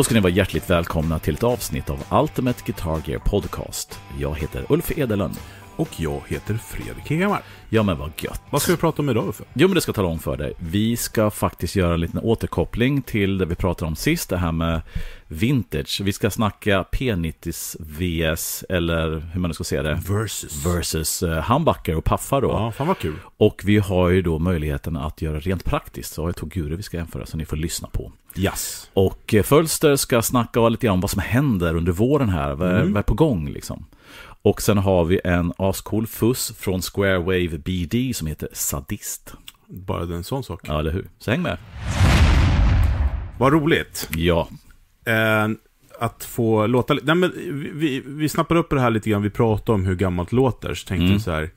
Då ska ni vara hjärtligt välkomna till ett avsnitt av Ultimate Guitar Gear Podcast. Jag heter Ulf Edelund och jag heter Fredrik Hegemar. Ja men vad gött. Vad ska vi prata om idag Uffe? Jo men det ska jag tala om för dig. Vi ska faktiskt göra en liten återkoppling till det vi pratade om sist, det här med vintage. Vi ska snacka p 90 VS, eller hur man nu ska säga det. Versus. Versus eh, handbacker och paffar då. Ja, fan vad kul. Och vi har ju då möjligheten att göra rent praktiskt. Så har jag två gurer vi ska jämföra, så ni får lyssna på. Yes. Och eh, Fölster ska snacka lite grann om vad som händer under våren här. Vad, mm. vad är på gång liksom? Och sen har vi en ascool fuss från Square Wave BD som heter Sadist. Bara en sån sak. Ja, eller hur? Så häng med. Vad roligt. Ja. Eh, att få låta... lite. men vi, vi snappar upp det här lite grann. Vi pratade om hur gammalt låter. Så tänkte mm. vi så här.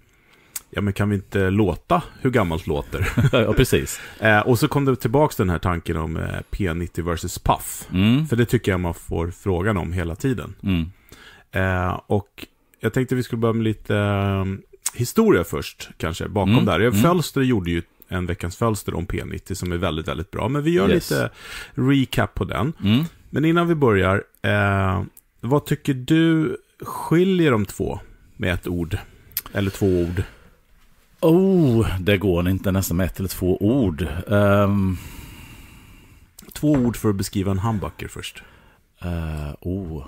Ja, men kan vi inte låta hur gammalt låter? ja, precis. Eh, och så kom det tillbaka den här tanken om eh, P90 versus Puff. Mm. För det tycker jag man får frågan om hela tiden. Mm. Eh, och jag tänkte vi skulle börja med lite ehm, historia först, kanske, bakom mm. där. Mm. Fölster gjorde ju en veckans fölster om P90 som är väldigt, väldigt bra. Men vi gör yes. lite recap på den. Mm. Men innan vi börjar, eh, vad tycker du skiljer de två med ett ord? Eller två ord? Oh, det går inte nästan med ett eller två ord. Um... Två ord för att beskriva en humbucker först. Uh, oh.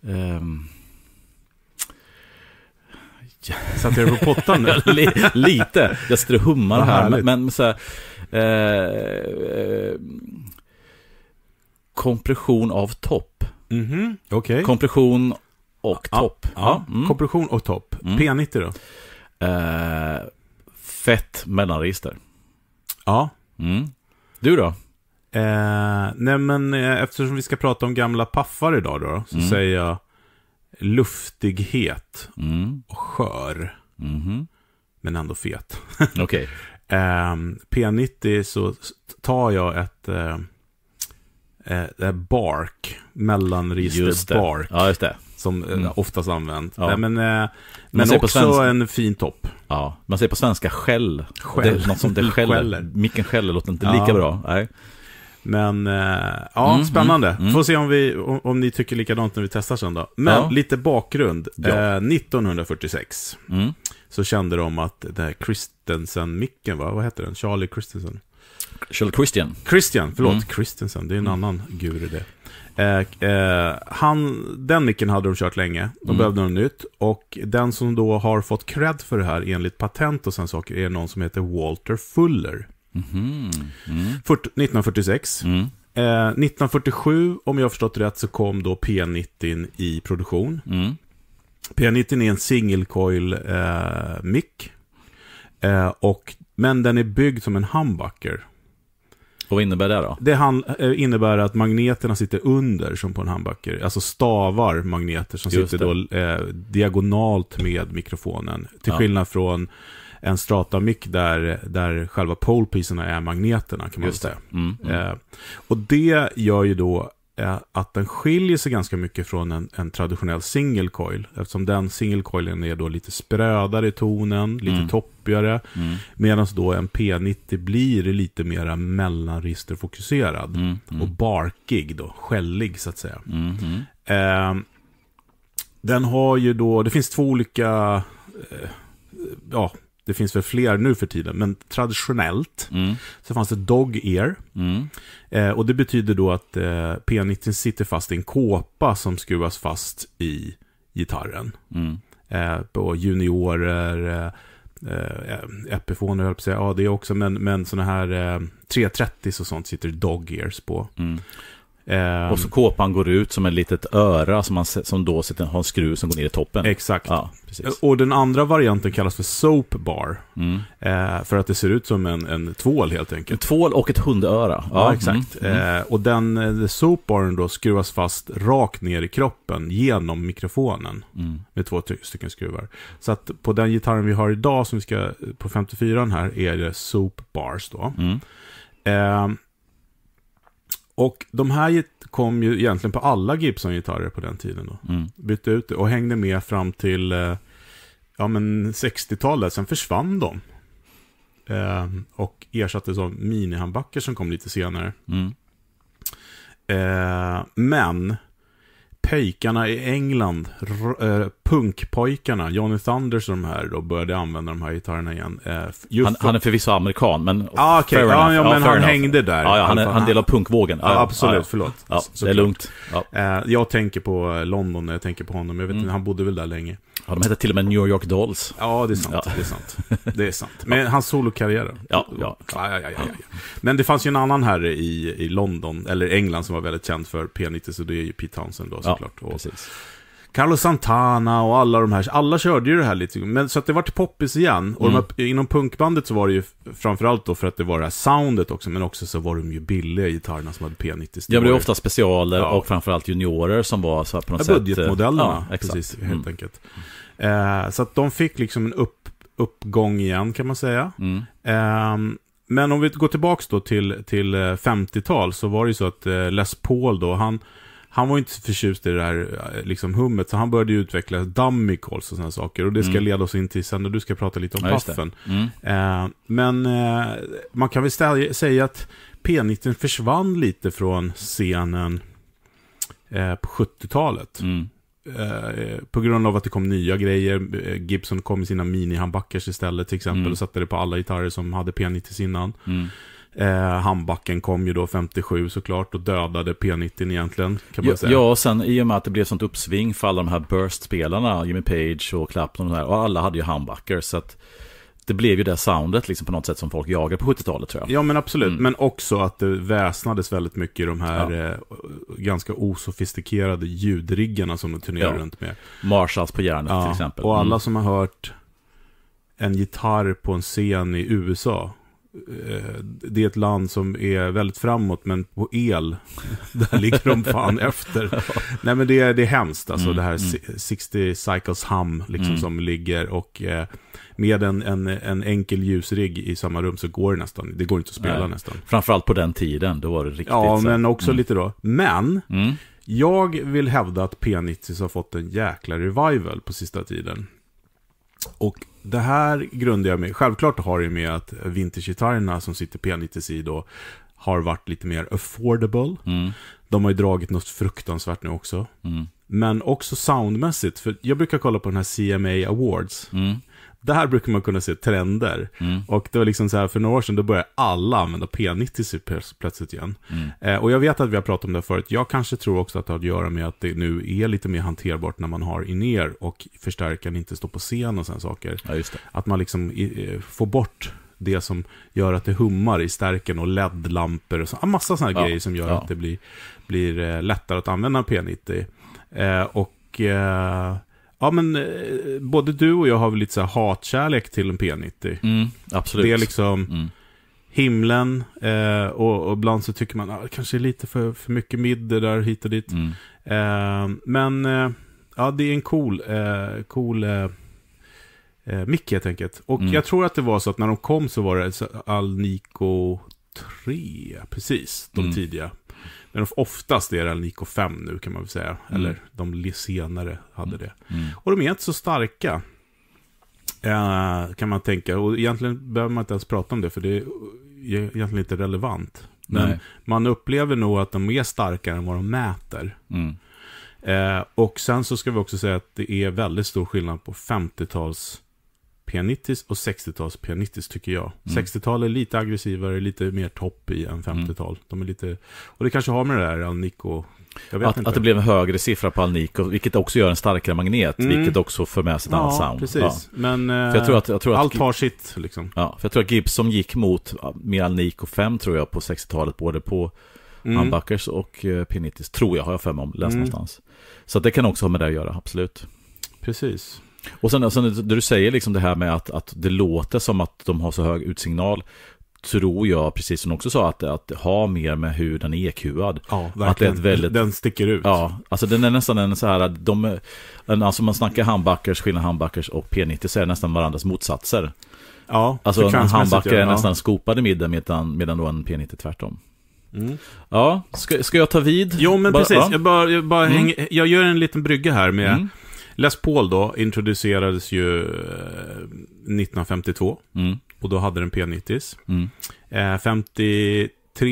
Um... Satt jag på pottan nu? Lite. Jag sitter och hummar här. Men, men så här, eh, eh kompression av topp. Mm -hmm. okay. Kompression och ja, topp. Ja, mm. Kompression och topp. Mm. P90 då? Eh, fett mellanregister. Ja. Mm. Du då? Eh, nej men eh, eftersom vi ska prata om gamla paffar idag då, så mm. säger jag luftighet mm. och skör. Mm. Men ändå fet. okay. eh, P90 så tar jag ett eh, eh, bark, mellanregister bark. Ja, just det. Som eh, mm. oftast används. Ja. men eh, men också svenska... en fin topp. Ja, man säger på svenska skäll. skäll. Det är något som det skäller. Micken skäller låter inte ja. lika bra. Nej. Men eh, ja, mm, spännande. Mm, mm, Får se om, vi, om, om, ni tycker likadant när vi testar sen då. Men ja. lite bakgrund. Eh, 1946 mm. så kände de att det här Christensen-micken, va? vad heter den? Charlie Christensen? Charlie Christian. Christian, förlåt. Mm. Christensen, det är en mm. annan guru det. Eh, eh, han, den micken hade de kört länge, de mm. behövde något nytt. Och den som då har fått cred för det här enligt patent och sen saker är någon som heter Walter Fuller. 1946. Mm-hmm. Mm-hmm. Mm. Eh, 1947, om jag har förstått rätt, så kom då P90 i produktion. Mm. P90 är en single coil eh, mick. Eh, och, men den är byggd som en humbucker. Och vad innebär det då? Det han, eh, innebär att magneterna sitter under som på en humbucker. Alltså stavar magneter som Just sitter då eh, diagonalt med mikrofonen. Till ja. skillnad från en Strata-mick där, där själva polepicerna är magneterna kan man Just säga. Mm, mm. Eh, och det gör ju då eh, att den skiljer sig ganska mycket från en, en traditionell single coil. Eftersom den single coilen är då lite sprödare i tonen, lite mm. toppigare. Mm. Medan då en P90 blir lite mera mellanregisterfokuserad. Mm, mm. och barkig då, skällig så att säga. Mm, mm. Eh, den har ju då, det finns två olika eh, ja, det finns väl fler nu för tiden, men traditionellt mm. så fanns det Dog Ear. Mm. Eh, och det betyder då att eh, P90 sitter fast i en kåpa som skruvas fast i gitarren. Mm. Eh, på juniorer, eh, eh Epifoner höll jag på att säga, ja det också, men, men sådana här 330 eh, och sånt sitter Dog Ears på. Mm. Eh, och så kåpan går ut som ett litet öra som, man, som då sitter, har en skruv som går ner i toppen. Exakt. Ja, och den andra varianten kallas för soap bar. Mm. Eh, för att det ser ut som en, en tvål helt enkelt. En tvål och ett hundöra. Ja, ja mm. exakt. Mm. Eh, och den eh, soap baren då skruvas fast rakt ner i kroppen genom mikrofonen. Mm. Med två stycken skruvar. Så att på den gitarren vi har idag, som vi ska på 54 här, är det soap bars då. Eh, och de här kom ju egentligen på alla Gibson-gitarrer på den tiden. Då. Mm. Bytte ut det och hängde med fram till eh, ja, 60-talet. Sen försvann de. Eh, och ersattes av minihandbacker som kom lite senare. Mm. Eh, men Pojkarna i England, äh, punkpojkarna, Johnny Thunders och de här då, började använda de här gitarrerna igen. Eh, han, för... han, är förvisso amerikan, men... Ah, okay. ja, ja, men han enough. hängde där. Ja, ja han, är en del av punkvågen. Ja, absolut, ja, förlåt. Ja, så, det är lugnt. Eh, jag tänker på eh, London när jag tänker på honom. Jag vet inte, mm. han bodde väl där länge. Ja, de hette till och med New York Dolls. Ja, det är sant. Det, är sant. det är sant. Men hans solokarriär då? Ja, ja. Ja, ja, Men det fanns ju en annan herre i, i London, eller England, som var väldigt känd för P90, så det är ju Pete Townsend då såklart. Och precis. Carlos Santana och alla de här, alla körde ju det här lite, men så att det vart poppis igen. Och mm. här, inom punkbandet så var det ju framförallt då för att det var det här soundet också, men också så var de ju billiga gitarrerna som hade P90 Det var ju ofta specialer ja. och framförallt juniorer som var så här på något ja, budgetmodellerna, sätt. Budgetmodellerna, precis, helt mm. enkelt. Eh, så att de fick liksom en upp, uppgång igen kan man säga. Mm. Eh, men om vi går tillbaka då till, till 50-tal eh, så var det ju så att eh, Les Paul då, han, han var inte så förtjust i det där eh, liksom, hummet, så han började utveckla dummy calls och sådana saker. Och det ska mm. leda oss in till sen när du ska prata lite om ja, paffen. Mm. Eh, men eh, man kan väl säga att P90 försvann lite från scenen eh, på 70-talet. Mm. Eh, eh, på grund av att det kom nya grejer. Gibson kom med sina mini-handbackers istället till exempel mm. och satte det på alla gitarrer som hade P90 innan. Mm. Eh, handbacken kom ju då 57 såklart och dödade P90 egentligen. Kan man ja, säga. ja, och sen i och med att det blev sånt uppsving för alla de här Burst-spelarna, Jimmy Page och Clapton och, här, och alla hade ju handbacker. Så att det blev ju det soundet liksom på något sätt som folk jagade på 70-talet tror jag. Ja men absolut, mm. men också att det väsnades väldigt mycket i de här ja. eh, ganska osofistikerade ljudriggarna som de turnerar ja. runt med. Marshalls på järnet ja. till exempel. Och alla mm. som har hört en gitarr på en scen i USA Eh, det är ett land som är väldigt framåt, men på el, där ligger de fan efter. Nej men det är, det är hemskt alltså, mm, det här mm. 60 cycles hum liksom, mm. som ligger och eh, med en, en, en enkel ljusrigg i samma rum så går det nästan, det går inte att spela Nej. nästan. Framförallt på den tiden, då var det riktigt Ja, så. men också mm. lite då. Men, mm. jag vill hävda att P90 har fått en jäkla revival på sista tiden. Och det här grundar jag mig, självklart har det med att vintagegitarrerna som sitter p 90 c då har varit lite mer affordable. Mm. De har ju dragit något fruktansvärt nu också. Mm. Men också soundmässigt, för jag brukar kolla på den här CMA Awards. Mm där brukar man kunna se trender. Mm. Och det var liksom så här, för några år sedan då började alla använda P90 plötsligt igen. Mm. Eh, och jag vet att vi har pratat om det förut. Jag kanske tror också att det har att göra med att det nu är lite mer hanterbart när man har in och förstärkaren inte står på scen och sådana saker. Ja, att man liksom i, eh, får bort det som gör att det hummar i stärken och LED-lampor och så, en massa sådana ja. grejer som gör ja. att det blir, blir eh, lättare att använda P90. Eh, och eh, Ja, men eh, både du och jag har väl lite så här hatkärlek till en P90. Mm, absolut. Det är liksom mm. himlen eh, och, och ibland så tycker man att ah, kanske är lite för, för mycket midder där hit och dit. Mm. Eh, men eh, ja, det är en cool, eh, cool eh, eh, mick helt enkelt. Och mm. jag tror att det var så att när de kom så var det Alnico 3, precis, de mm. tidiga. Men oftast är det El Nico 5 nu kan man väl säga. Mm. Eller de senare hade mm. det. Mm. Och de är inte så starka. Eh, kan man tänka. Och egentligen behöver man inte ens prata om det. För det är e-, egentligen inte relevant. Men Nej. man upplever nog att de är starkare än vad de mäter. Mm. Eh, och sen så ska vi också säga att det är väldigt stor skillnad på 50-tals P90s och 60-tals P90s tycker jag. Mm. 60-tal är lite aggressivare, lite mer topp i än 50-tal. Mm. De är lite... Och det kanske har med det där Alnico... Jag vet att, inte. att det blev en högre siffra på Alnico, vilket också gör en starkare magnet, mm. vilket också för med sig ett ja, annat sound. Precis. Ja. Men jag tror att, jag tror att, eh, allt har sitt, liksom. Ja, för jag tror att Gibson gick mot mer Alnico 5, tror jag, på 60-talet, både på mm. Humbuckers och eh, P90s, tror jag, har jag för mig om, läst mm. någonstans. Så det kan också ha med det att göra, absolut. Precis. Och sen, sen när du säger liksom det här med att, att det låter som att de har så hög utsignal tror jag, precis som du också sa, att, att har mer med hur den är EQ-ad. Ja, verkligen. Att det är ett väldigt... Den sticker ut. Ja, alltså den är nästan en så här, de, en, alltså man snackar handbackers, skillnad handbackers och P90 så är det nästan varandras motsatser. Ja, Alltså en handbacker ja. är nästan skopad i midden medan, medan då en P90 tvärtom. Mm. Ja, ska, ska jag ta vid? Jo, men bara, precis. Ja. Jag, bara, jag, bara mm. häng, jag gör en liten brygga här med mm Les Paul då introducerades ju 1952. Eh, mm. Och då hade den P90s. Mm. 53,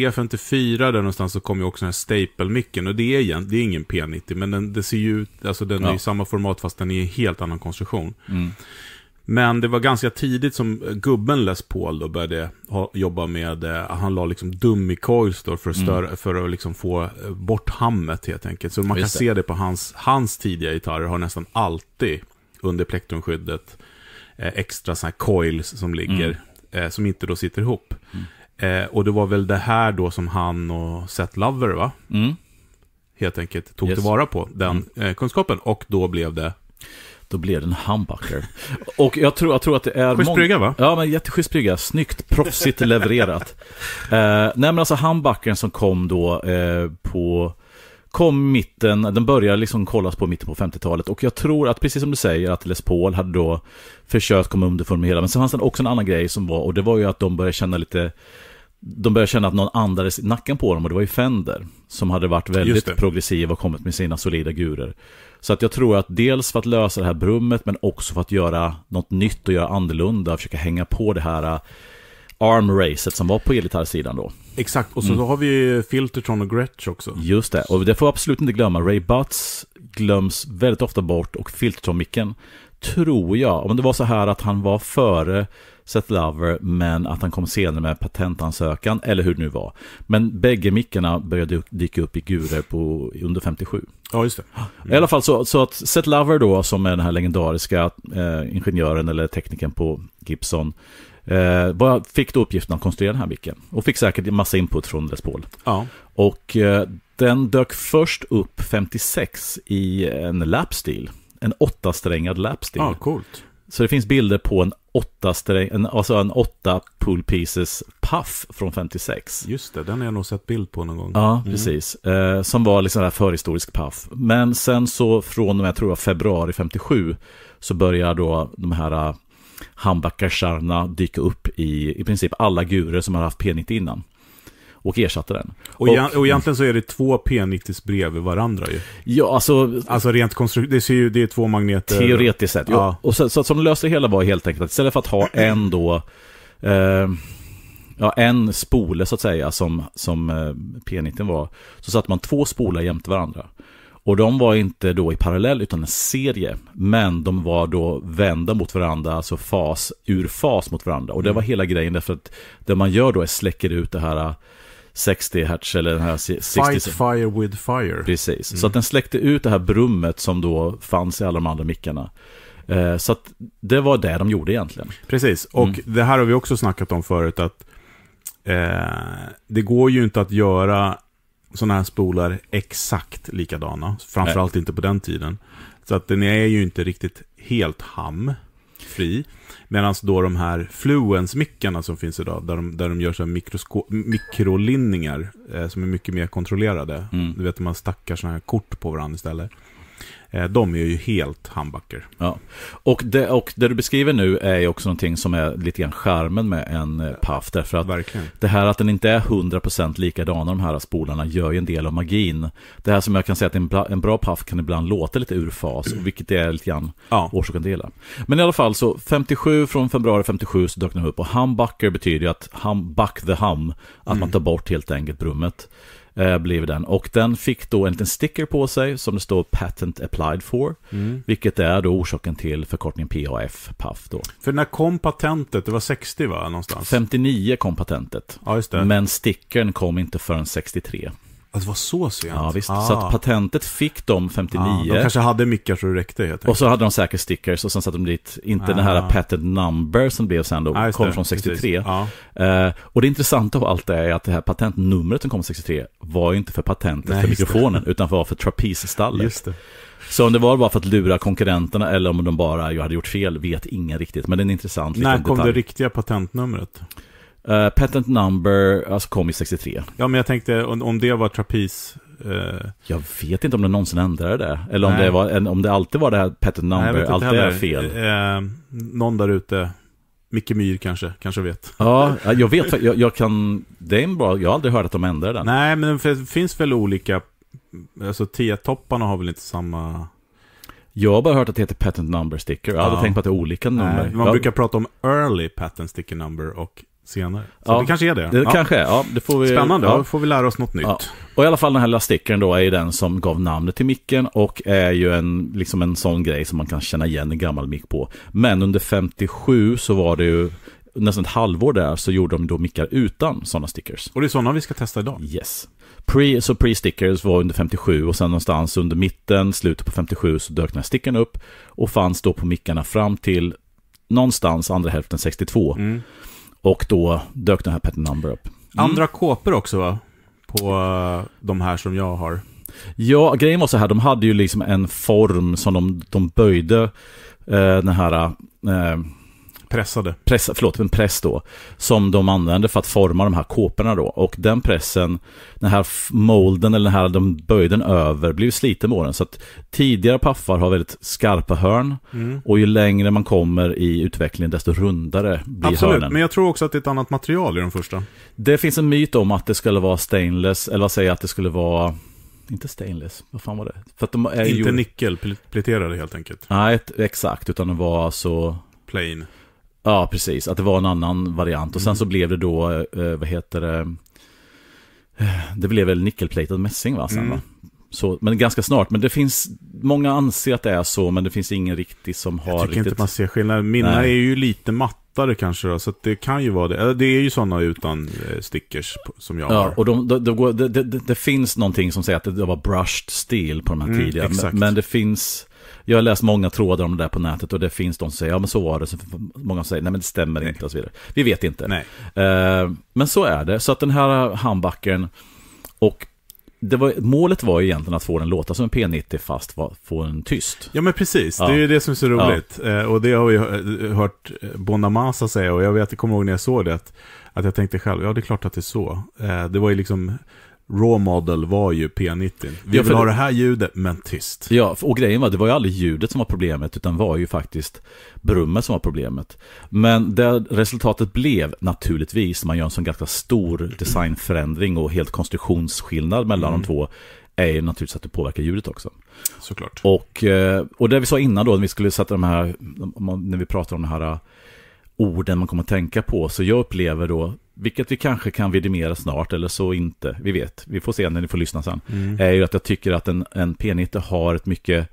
eh, 54 där någonstans så kom ju också den här staple-micken. Och det är, igen, det är ingen P90, men den, det ser ju ut, alltså den ja. är ju samma format fast den är i en helt annan konstruktion. Mm. Men det var ganska tidigt som eh, gubben Les Paul då började ha, jobba med, eh, han la liksom dummy coils då för att, stör, mm. för att liksom få eh, bort hammet helt enkelt. Så man kan se det på hans, hans tidiga gitarrer, har nästan alltid under plektrumskyddet eh, extra sådana här coils som ligger, mm. eh, som inte då sitter ihop. Mm. Eh, och det var väl det här då som han och Seth Lover, va? Mm. Helt enkelt tog yes. tillvara på den mm. kunskapen och då blev det då blev det en humbucker. Och jag tror, jag tror att det är... Schysst brygga va? Ja, men jätteschysst brygga. Snyggt, proffsigt levererat. eh, nej, men alltså humbuckern som kom då eh, på... Kom mitten, den började liksom kollas på mitten på 50-talet och jag tror att precis som du säger att Les Paul hade då försökt komma underfund med hela, men sen fanns det också en annan grej som var, och det var ju att de började känna lite de började känna att någon andades i nacken på dem och det var ju Fender som hade varit väldigt progressiv och kommit med sina solida gurer. Så att jag tror att dels för att lösa det här brummet men också för att göra något nytt och göra annorlunda, försöka hänga på det här äh, armracet som var på elgitarrsidan då. Exakt, och så mm. har vi ju Filtertron och Gretsch också. Just det, och det får absolut inte glömma. Ray Butts glöms väldigt ofta bort och Filtertron-micken tror jag, om det var så här att han var före Seth Lover, men att han kom senare med patentansökan, eller hur det nu var. Men bägge mickarna började dyka upp i Gure på under 57. Ja, just det. Mm. I alla fall så, så, att Seth Lover då, som är den här legendariska eh, ingenjören eller tekniken på Gibson, eh, fick då uppgiften att konstruera den här micken. Och fick säkert massa input från Les Paul. Ja. Och eh, den dök först upp 56 i en lapstil. En åttasträngad lapstil. Ja, coolt. Så det finns bilder på en åtta sträng, en, alltså en åtta pull pieces puff från 56. Just det, den har jag nog sett bild på någon gång. Ja, mm. precis. Eh, som var liksom en förhistorisk puff. Men sen så från och med, tror jag, februari 57 så börjar då de här eh, handbackarkärrorna dyka upp i i princip alla gurer som har haft P90 innan och ersatte den. Och, och, och egentligen så är det två P90s bredvid varandra ju. Ja, alltså... Alltså rent konstruktivt, det, ser ju, det är två magneter. Teoretiskt sett, ja. Och så, så att som löste det hela var helt enkelt att istället för att ha en då... Eh, ja, en spole så att säga som, som eh, P90 var, så satte man två spolar jämte varandra. Och de var inte då i parallell utan en serie, men de var då vända mot varandra, alltså fas, ur fas mot varandra. Och det mm. var hela grejen därför att det man gör då är släcker ut det här 60 hertz eller den här 60 Fight fire with fire. Precis, mm. så att den släckte ut det här brummet som då fanns i alla de andra mickarna. Eh, så att det var det de gjorde egentligen. Precis, mm. och mm. det här har vi också snackat om förut att eh, det går ju inte att göra sådana här spolar exakt likadana. Framförallt Nej. inte på den tiden. Så att den är ju inte riktigt helt ham riskfri. Medan då de här fluensmickarna som finns idag, där de, där de gör så mikrolinningar eh, som är mycket mer kontrollerade. Mm. Du vet, man stackar sådana här kort på varandra istället. Eh, de är ju helt handbacker. Ja. Och, det, och det du beskriver nu är ju också någonting som är lite grann skärmen med en eh, paff. Därför att Verkligen. det här att den inte är 100% likadana de här spolarna gör ju en del av magin. Det här som jag kan säga att en, bra, en bra paff kan ibland låta lite ur fas, mm. vilket är lite grann ja. orsaken till det. Men i alla fall så 57 från februari 57 så dök den upp och humbucker betyder ju att hum, buck the hum, att mm. man tar bort helt enkelt brummet. Eh, blev den. Och den fick då en liten sticker på sig som det står Patent Applied For, mm. vilket är då orsaken till förkortningen PAF, PAF då. För när kom patentet? Det var 60 va? Någonstans? 59 kom patentet. Ja, men stickern kom inte förrän 63. Att det var så sent? Ja, visst. Ah. Så att ah. patentet fick de 59. Ah, de kanske hade mickar så det räckte helt enkelt. Och så hade de säkert stickers och sen satte de dit, inte ah. den här ah. patent number som blev sen då, ah, kom det. från 63. Ah. Uh, och det intressanta av allt det är att det här patentnumret som kom 63 var ju inte för patentet Nej, för mikrofonen, det. utan var för trapezstallet. Just det. Så om det var bara för att lura konkurrenterna eller om de bara hade gjort fel vet ingen riktigt, men det är en intressant liten detalj. När kom detalj. det riktiga patentnumret? Eh, patent Number alltså kom i 63. Ja, men jag tänkte om, om det var trapeze... Uh... Jag vet inte om det någonsin ändrade det. Eller om det, var, om det alltid var det här Patent Number, Nej, allt är fel. Uh, någon där ute, Micke Myr kanske, kanske vet. Ja, jag vet, jag, jag kan... Det är en bra, jag har aldrig hört att de ändrade den. Nej, men det finns väl olika... Alltså, T-topparna har väl inte samma... Jag har bara hört att det heter patent number sticker. Jag hade ja. tänkt på att det är olika nummer. Nej, man brukar jag... prata om early patent sticker number och senare. Så ja, det kanske är det. Det ja. kanske är, ja. Det får vi, Spännande, ja. då får vi lära oss något nytt. Ja. Och i alla fall den här lilla stickern då är ju den som gav namnet till micken och är ju en, liksom en sån grej som man kan känna igen en gammal mick på. Men under 57 så var det ju nästan ett halvår där så gjorde de då mickar utan sådana stickers. Och det är sådana vi ska testa idag. Yes. Pre, så pre-stickers var under 57 och sen någonstans under mitten, slutet på 57 så dök den här stickern upp och fanns då på mickarna fram till någonstans andra hälften 62. Mm. Och då dök den här Pet Number upp. Mm. Andra kåpor också va? På eh, de här som jag har. Ja, grejen var så här, de hade ju liksom en form som de, de böjde eh, den här... Eh, Pressade. Press, förlåt, en press då. Som de använde för att forma de här kåporna då. Och den pressen, den här molden eller den här de böjden över blev sliten med åren. Så att tidigare paffar har väldigt skarpa hörn. Mm. Och ju längre man kommer i utvecklingen desto rundare blir Absolut, hörnen. men jag tror också att det är ett annat material i den första. Det finns en myt om att det skulle vara stainless, eller vad säger jag, att det skulle vara inte stainless, vad fan var det? För att de är inte gjord... nickelpläterade helt enkelt. Nej, exakt, utan det var alltså... Plain. Ja, precis. Att det var en annan variant. Och sen mm. så blev det då, eh, vad heter det? Eh, det blev väl nickelplated mässing va? Sen, mm. va? Så, men ganska snart. Men det finns, många anser att det är så, men det finns ingen riktig som har... Jag tycker riktigt... inte man ser skillnad. Mina Nej. är ju lite mattare kanske då, så att det kan ju vara det. Det är ju sådana utan eh, stickers som jag ja, har. Och de, de, de går, det, det, det, finns någonting som säger att det var brushed steel på de här mm, tidiga. Men, men, det finns jag har läst många trådar om det där på nätet och det finns de som säger ja men så var det. Så många säger nej men det stämmer nej. inte och så vidare. Vi vet inte. Nej. Eh, men så är det. Så att den här handbacken och var, målet var ju egentligen att få den låta som en P90 fast var, få den tyst. Ja men precis, ja. det är ju det som är så roligt. Ja. Eh, och det har vi hört Bonamassa säga och jag vet, jag kommer ihåg när jag såg det, att, att jag tänkte själv, ja det är klart att det är så. Eh, det var ju liksom Raw Model var ju P90. Vi ja, vill ha det här ljudet, men tyst. Ja, och grejen var, det var ju aldrig ljudet som var problemet, utan var ju faktiskt brummet som var problemet. Men det resultatet blev, naturligtvis, man gör en sån ganska stor designförändring och helt konstruktionsskillnad mellan mm. de två, är ju naturligtvis att det påverkar ljudet också. Såklart. Och, eh, och det vi sa innan då, när vi skulle sätta de här, när vi pratade om de här orden man kommer att tänka på. Så jag upplever då, vilket vi kanske kan vidimera snart eller så inte, vi vet, vi får se när ni får lyssna sen, mm. är ju att jag tycker att en, en P90 har ett mycket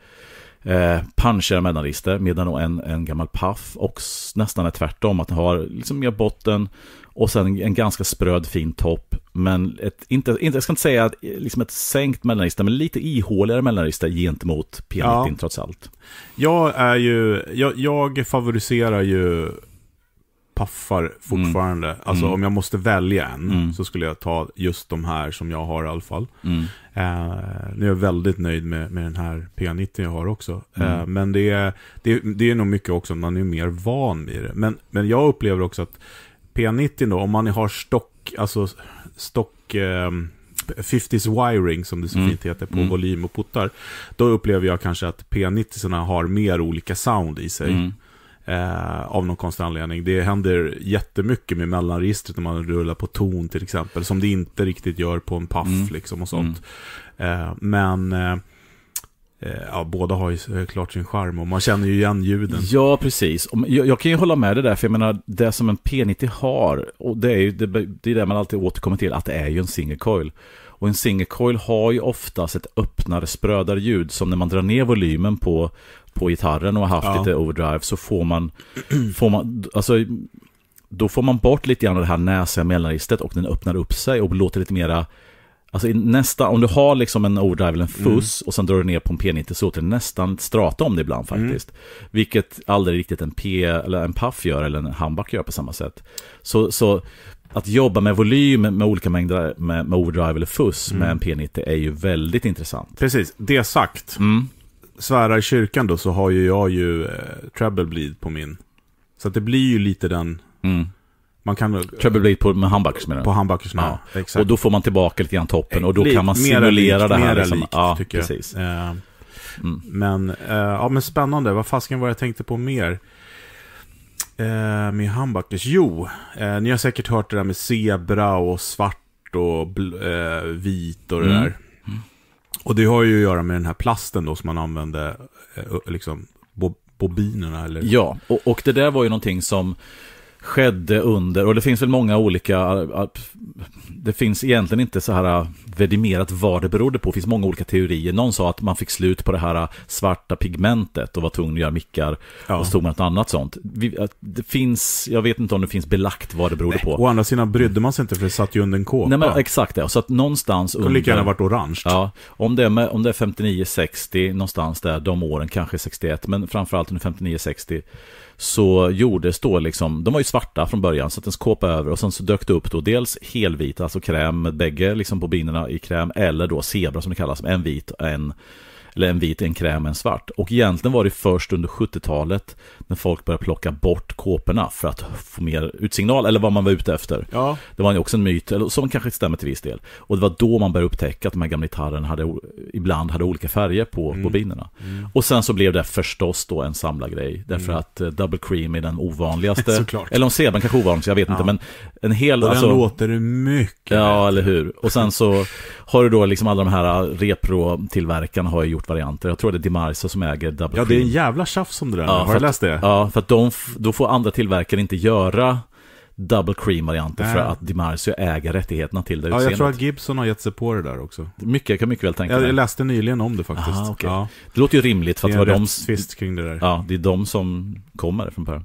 eh, punchigare mellanregister, medan en, en gammal paff och nästan är tvärtom, att den har liksom mer botten och sen en ganska spröd fin topp, men ett, inte, inte, jag ska inte säga att, liksom ett sänkt mellanregister, men lite ihåligare mellanregister gentemot P90 ja. trots allt. Jag är ju, jag, jag favoriserar ju paffar mm. fortfarande. Mm. Alltså mm. om jag måste välja en mm. så skulle jag ta just de här som jag har i alla fall. Mm. Eh, nu är jag väldigt nöjd med, med den här P90 jag har också. Eh, mm. men det är, det, det är nog mycket också, man är mer van vid det. Men, men jag upplever också att P90 då, om man har stock, alltså stock... Eh, 50s wiring som det så mm. fint heter på mm. volym och puttar. Då upplever jag kanske att P90 har mer olika sound i sig. Eh, av någon konstig anledning. Det händer jättemycket med mellanregistret när man rullar på ton till exempel. Som det inte riktigt gör på en paff mm. liksom och sånt. Mm. Eh, men eh, eh ja, båda har ju klart sin charm och man känner ju igen ljuden. Ja, precis. Jag, jag kan ju hålla med det där, för jag menar, det som en P90 har, och det är ju det, det, är det man alltid återkommer till, att det är ju en single coil. Och en single coil har ju oftast ett öppnare, sprödare ljud som när man drar ner volymen på på gitarren och haft ja. lite overdrive så får man, får man alltså, då får man bort lite grann av det här näsiga mellanregistret och den öppnar upp sig och låter lite mera Alltså nästa, om du har liksom en overdrive eller en mm. fuss mm. och sen drar du ner på en P90 så låter det nästan strata om det ibland mm. faktiskt. Mm. Vilket aldrig riktigt en P eller en puff gör eller en handback gör på samma sätt. Så, så att jobba med volym med olika mängder med, med overdrive eller fuss mm. med en P90 är ju väldigt intressant. Precis, det sagt. Mm svära i kyrkan då så har ju jag ju eh, Treble Bleed på min. Så att det blir ju lite den... Mm. Man kan... Treble Bleed på med handbackers menar du? På handbackers, ja. Exakt. Och då får man tillbaka lite grann toppen och då kan man simulera likt, det här. Mera liksom. likt, ja, tycker jag. Precis. Eh, mm. Men, eh, ja men spännande. Vad fasken var jag tänkte på mer? Eh, med handbackers? Jo, eh, ni har säkert hört det där med zebra och svart och eh, vit och det mm. där. Och det har ju att göra med den här plasten då som man använde, eh, liksom bobinerna eller? Ja, och, och det där var ju någonting som skedde under, och det finns väl många olika, äh, äh, det finns egentligen inte så här äh, vedimerat vad det berodde på, det finns många olika teorier. Någon sa att man fick slut på det här svarta pigmentet och var tvungen att göra mickar ja. och tog man ett annat sånt. Det finns, jag vet inte om det finns belagt vad det berodde Nej. på. Å andra sidan brydde man sig inte för det satt ju under en kåpa. Nej men exakt det, så att någonstans under... Det kunde lika gärna varit orange. Ja, om det är, är 59-60, någonstans där, de åren, kanske 61, men framförallt under 59-60, så gjordes då liksom, de var ju svarta från början så att en skåpa över och sen så dök det upp då dels helvita, alltså kräm, bägge liksom bobinerna i kräm eller då zebra som det kallas, en vit och en eller en vit, en kräm, en svart. Och egentligen var det först under 70-talet när folk började plocka bort kåporna för att få mer utsignal, eller vad man var ute efter. Ja. Det var ju också en myt, som kanske stämmer till viss del. Och det var då man började upptäcka att de här gamla gitarrerna hade, ibland hade olika färger på mm. bobinerna. Mm. Och sen så blev det förstås då en samlargrej, därför mm. att eh, Double Cream är den ovanligaste. eller om Seban kanske ovanligast, jag vet ja. inte, men en hel... Och alltså, den låter mycket Ja, eller hur. Och sen så har du då liksom alla de här eh, repro-tillverkarna har ju gjort gjort varianter. Jag tror det är Dimarsa som äger Double Cream. Ja, det är en jävla tjafs om det där. Ja, Har du läst det? Ja, för att de, då får andra tillverkare inte göra double cream-varianter för att DiMarzio äger rättigheterna till det utseendet. Ja, jag tror att Gibson har gett sig på det där också. Mycket, jag kan mycket väl tänka mig. Jag, läste nyligen om det faktiskt. Aha, okay. ja. Det låter ju rimligt för att det var de... Det kring det där. Ja, det är de som kommer från Per.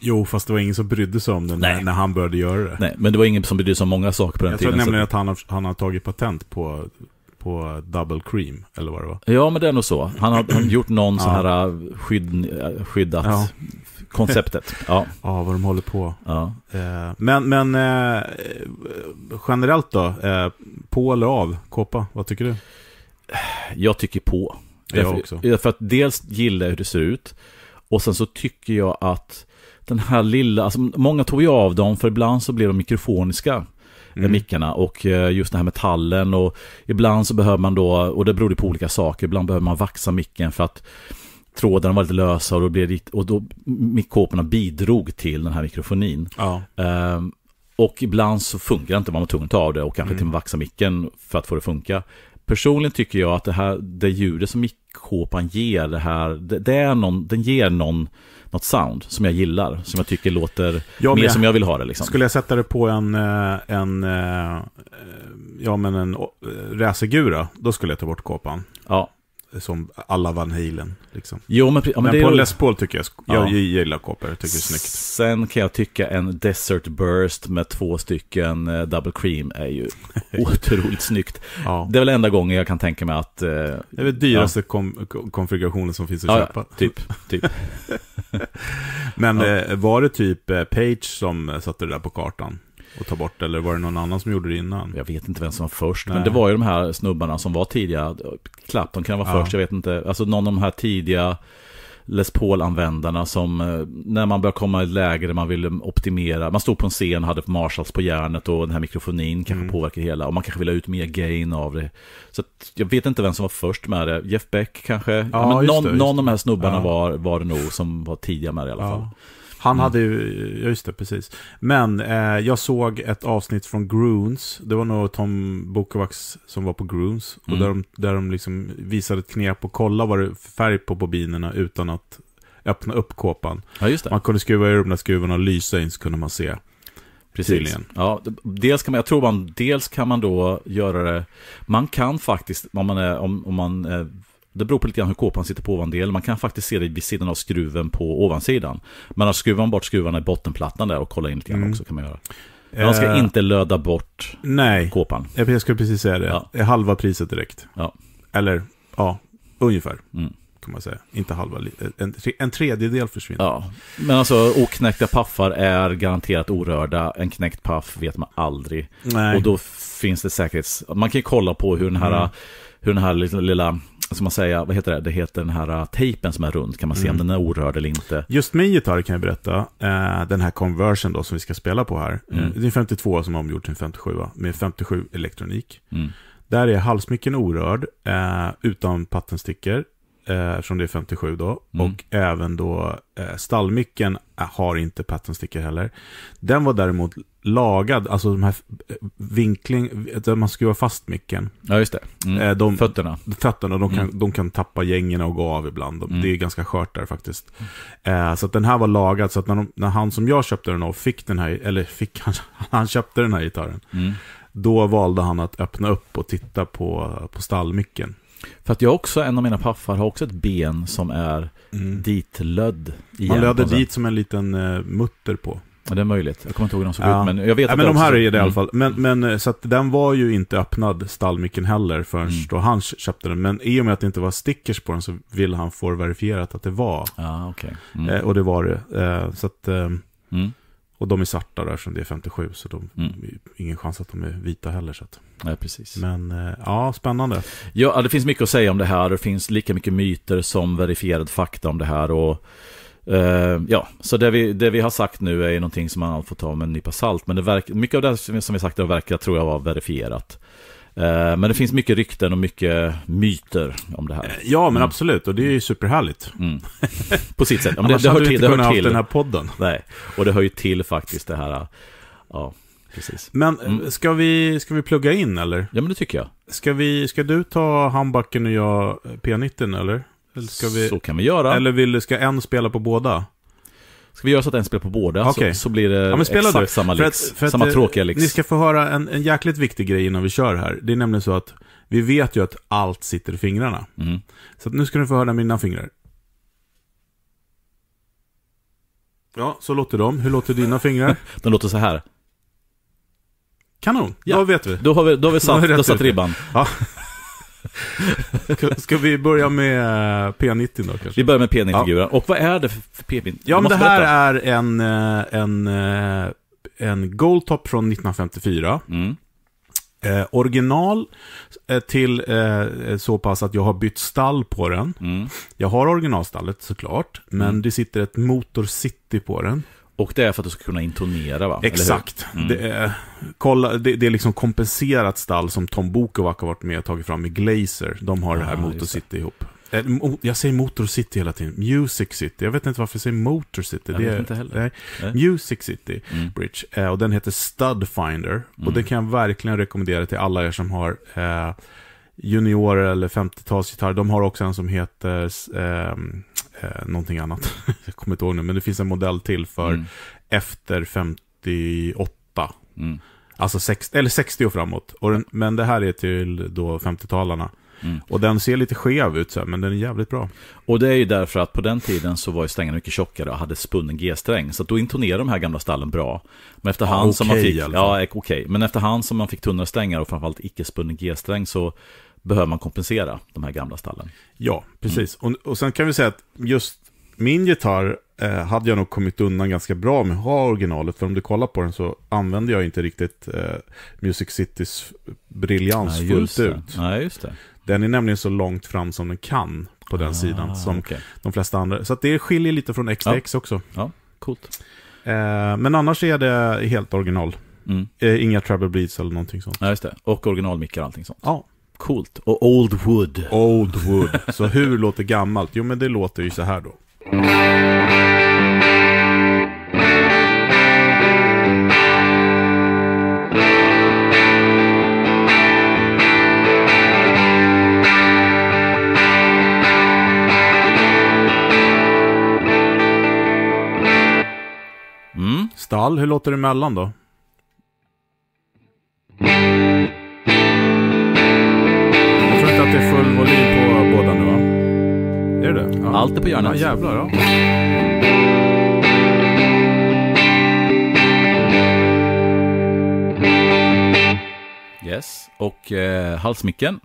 Jo, fast det var ingen som brydde sig om det när, när, han började göra det. Nej, men det var ingen som brydde sig om många saker på den jag tiden. Jag tror nämligen att han har, han har tagit patent på på Double Cream, eller vad det var. Ja, men det är nog så. Han har, gjort någon sån här äh, skydd, äh, skyddat ja. konceptet. Ja. ja, vad de håller på. Ja. Eh, men men eh, generellt då, eh, på eller av Kåpa? Vad tycker du? Jag tycker på. Jag Därför, också. För att dels gillar jag hur det ser ut, och sen så tycker jag att den här lilla, alltså många tog ju av dem för ibland så blir de mikrofoniska mm. mickarna. Och eh, just det här metallen och ibland så behöver man då, och det beror på olika saker, ibland behöver man vaxa micken för att trådarna var lite lösa och då, då kåporna bidrog till den här mikrofonin. Ja. Ehm, och ibland så funkar det inte, man var tvungen att ta av det och kanske mm. till och med mm. vaxa micken för att få det att funka. Personligen tycker jag att det här, det ljudet som mickkåpan ger, det här, det, det är någon, den ger någon något sound som jag gillar, som jag tycker låter ja, mer jag, som jag vill ha det. Liksom. Skulle jag sätta det på en, eh, en, eh, ja, men en eh, racergura, då skulle jag ta bort kåpan. Ja, som alla Van Halen. Liksom. Jo, men, ja, men, men på en Les Paul tycker jag, jag ja. gillar Copper, tycker det är snyggt. Sen kan jag tycka en Desert Burst med två stycken eh, Double Cream är ju otroligt snyggt. Ja. Det är väl enda gången jag kan tänka mig att... Eh, det är väl dyraste kom konfigurationen som finns att köpa. typ. typ. men eh, var det typ eh, Page som satte det där på kartan? och ta bort, eller var det någon annan som gjorde det innan? Jag vet inte vem som var först, Nej. men det var ju de här snubbarna som var tidiga. Klapp, de kan vara ja. först, jag vet inte. Alltså någon av de här tidiga Les Paul-användarna som, eh, när man började komma i ett läge där man ville optimera, man stod på en scen, och hade Marshalls på järnet och den här mikrofonin kanske mm. påverkar hela, och man kanske ville ha ut mer gain av det. Så att, jag vet inte vem som var först med det, Jeff Beck kanske? Ja, ja, men någon, det, någon av de här snubbarna ja. var, var det nog som var tidiga med det i alla fall. Han mm. hade ju, ja just det, precis. Men eh, jag såg ett avsnitt från Groons. Det var nog Tom Bukovacs som var på Groons. Mm. Och där de, där de liksom visade ett knep och kolla vad det var färg på bobinerna utan att öppna upp kåpan. Ja, just det. Man kunde skruva i de där skruvarna och lysa in så kunde man se. Precis. Tydligen. Ja, dels kan man, jag tror man, dels kan man då göra det, man kan faktiskt, om man, är, om, om man det beror på lite grann hur kåpan sitter på ovandelen. Man kan faktiskt se det vid sidan av skruven på ovansidan. Men att skruva bort skruvarna i bottenplattan där och kolla in lite grann mm. också kan man göra. Man ska uh, inte löda bort nej. kåpan. Jag skulle precis säga det. Ja. Halva priset direkt. Ja. Eller, ja, ungefär. Mm. Kan man säga. Inte halva, en, en tredjedel försvinner. Ja. Men alltså, oknäckta paffar är garanterat orörda. En knäckt paff vet man aldrig. Nej. Och då finns det säkerhets... Man kan ju kolla på hur den här, mm. hur den här lilla som man säger, vad heter det? Det heter den här äh, tejpen som är rund, kan man se mm. om den är orörd eller inte. Just min gitarr kan jag berätta, äh, den här conversion då som vi ska spela på här. Mm. mm. Det är en 52 som har omgjort till en 57 med 57 elektronik. Mm. Där är halsmicken orörd, äh, utan pattenstickor, eh, eftersom det är 57 då. Mm. Och även då eh, stallmicken har inte pattenstickor heller. Den var däremot lagad, alltså de här vinkling, där man skruvar fast micken. Ja, just det. Mm. Eh, de, fötterna. Fötterna, de kan, mm. de kan tappa gängen och gå av ibland. Mm. Det är mm. ganska skört där faktiskt. Eh, så att den här var lagad, så att när, de, när, han som jag köpte den av fick den här, eller fick han, han köpte den här gitarren. Mm. Då valde han att öppna upp och titta på, på stallmicken. För att jag också, en av mina paffar har också ett ben som är mm. ditlödd. Man löder dit som en liten eh, mutter på. Ja, det är möjligt. Jag kommer inte ihåg hur de såg ja. ut, men jag vet ja, att men de här är det mm. i alla mm. fall. Men, men, eh, så att den var ju inte öppnad, stallmicken heller, förrän mm. då han köpte den. Men i och med att det inte var stickers på den så ville han få verifierat att det var. Ah, okay. Mm. Eh, och det var det. Eh, så att, eh, mm. Och de är svarta där eftersom det är 57, så de, mm. ingen chans att de är vita heller. Så att. Ja, precis. Men eh, ja, spännande. Ja, det finns mycket att säga om det här. Det finns lika mycket myter som verifierad fakta om det här. Och Uh, ja, så det vi, det vi har sagt nu är någonting som man får ta med en nypa salt. Men det verk, mycket av det som vi sagt det verkar, tror jag, vara verifierat. Uh, men det finns mycket rykten och mycket myter om det här. Eh, ja, men mm. absolut. Och det är ju superhärligt. Mm. På sitt sätt. Ja, det, det hör till. Det inte kunnat ha den här podden. Nej, och det hör ju till faktiskt det här. Ja, precis. Men mm. ska, vi, ska vi plugga in, eller? Ja, men det tycker jag. Ska, vi, ska du ta handbacken och jag P90, eller? Vi... Så kan vi göra. Eller vill, ska en spela på båda? Ska vi göra så att en spelar på båda okay. så, så, blir det ja, exakt du. samma, för att, för att, eh, tråkiga lix. Ni ska få höra en, en jäkligt viktig grej innan vi kör här. Det är nämligen så att vi vet ju att allt sitter i fingrarna. Mm. Så nu ska ni få höra mina fingrar. Ja, så låter de. Hur låter dina fingrar? de låter så här. Kanon, ja. då vet vi. Då har vi, då har vi satt, då satt ribban. Ja. Ska vi börja med eh, P90 då kanske? Vi börjar med P90-figuren. Ja. Och vad är det för P90? Ja, men det här berätta. är en, eh, en, eh, en Goldtop från 1954. Mm. Eh, original till eh, så pass att jag har bytt stall på den. Mm. Jag har originalstallet såklart, men mm. det sitter ett Motor City på den. Och det är för att du ska kunna intonera va? Exakt. Mm. Det, är, kolla, det, det, är liksom kompenserat stall som Tom Bukovac har varit med och tagit fram i Glazer. De har ah, det här ah, Motor City ihop. Eh, jag säger Motor City hela tiden. Music City. Jag vet inte varför jag säger Motor City. Jag det är, inte heller. Nej. Nej. Music City mm. Bridge. Eh, och den heter Studfinder. Mm. Och det mm. kan jag verkligen rekommendera till alla er som har eh, juniorer eller 50 talsgitarrer de har också en som heter eh, eh, någonting annat. jag kommer inte ihåg nu, men det finns en modell till för mm. efter 58. Mm. Alltså 60, eller 60 och framåt. Och den, men det här är till då 50-talarna. Mm. Och den ser lite skev ut, så här, men den är jävligt bra. Och det är ju därför att på den tiden så var ju strängarna mycket tjockare och hade spunnen G-sträng. Så då intonerade de här gamla stallen bra. Men efterhand ja, okay, som man fick... Ja, okej. Okay. Men efterhand som man fick tunnare strängar och framförallt icke-spunnen G-sträng så behöver man kompensera de här gamla stallen. Ja, precis. Mm. Och, och sen kan vi säga att just min gitarr eh, hade jag nog kommit undan ganska bra med att ha originalet. För om du kollar på den så använder jag inte riktigt eh, Music Citys briljans Nej, fullt ut. Nej, just det. Den är nämligen så långt fram som den kan på den ah, sidan som okay. de flesta andra. Så det skiljer lite från XTX ja. också. Ja, coolt. Eh, men annars är det helt original. Mm. Eh, inga treble bleeds eller någonting sånt. Ja, just det. Och originalmickar och allting sånt. Ja. Coolt. Och Old Wood. Old Wood. Så hur låter gammalt? Jo, men det låter ju så här då. Mm. Stall, hur låter det emellan då? Allt är på Hjärnet. Ja, jävlar. Ja. Yes, och eh, halsmicken.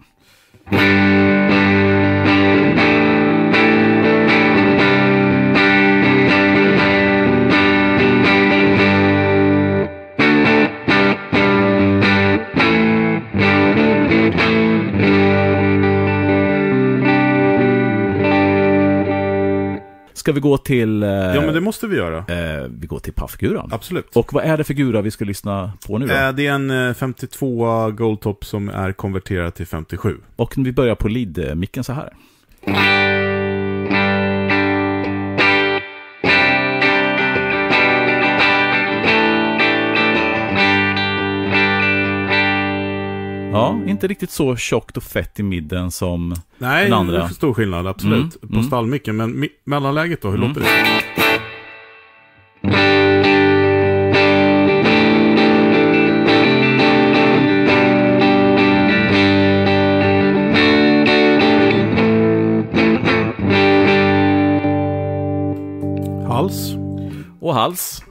Ska vi gå till... Eh, ja, men det måste vi göra. Eh, vi går till Paffguran. Absolut. Och vad är det för gura vi ska lyssna på nu då? Eh, det är en 52 eh, Goldtop som är konverterad till 57. Och vi börjar på lead-micken så här. Ja, inte riktigt så tjockt och fett i midden som Nej, den andra. Nej, det är stor skillnad, absolut. Mm, på mm. stallmicken, men mellanläget då, hur mm. låter det? Hals. Och hals.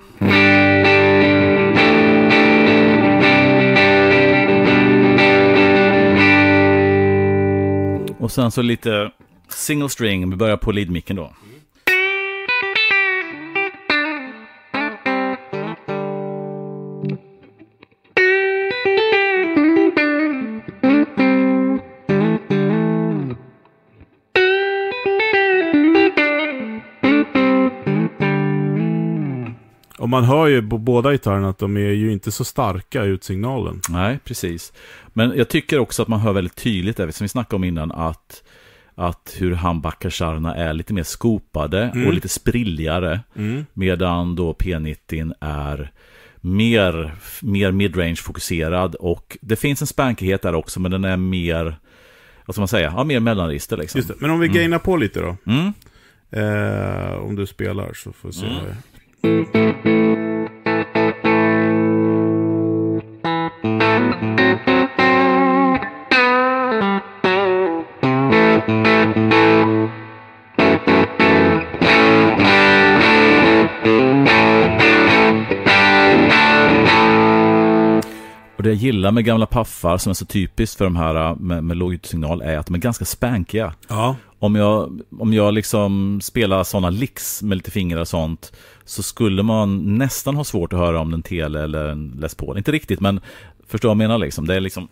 Och sen så lite single string, vi börjar på leadmicken då. man hör ju på båda gitarrerna att de är ju inte så starka ut signalen. Nej, precis. Men jag tycker också att man hör väldigt tydligt, det som vi snackade om innan, att att hur han backar är lite mer skopade mm. och lite sprilligare. Mm. Medan då P90 är mer, mer midrange fokuserad och det finns en spankighet där också men den är mer, vad ska man säga, ja, mer mellanregister liksom. Men om vi mm. gainar på lite då. Mm. Eh, om du spelar så får vi se. Mm. Det jag gillar med gamla paffar som är så typiskt för de här äh, med, med låg signal, är att de är ganska spänkiga. Ja. Om jag, om jag liksom spelar sådana licks med lite fingrar och sånt så skulle man nästan ha svårt att höra om en tele eller en Les Paul. Inte riktigt, men förstår vad jag menar liksom. Det är liksom...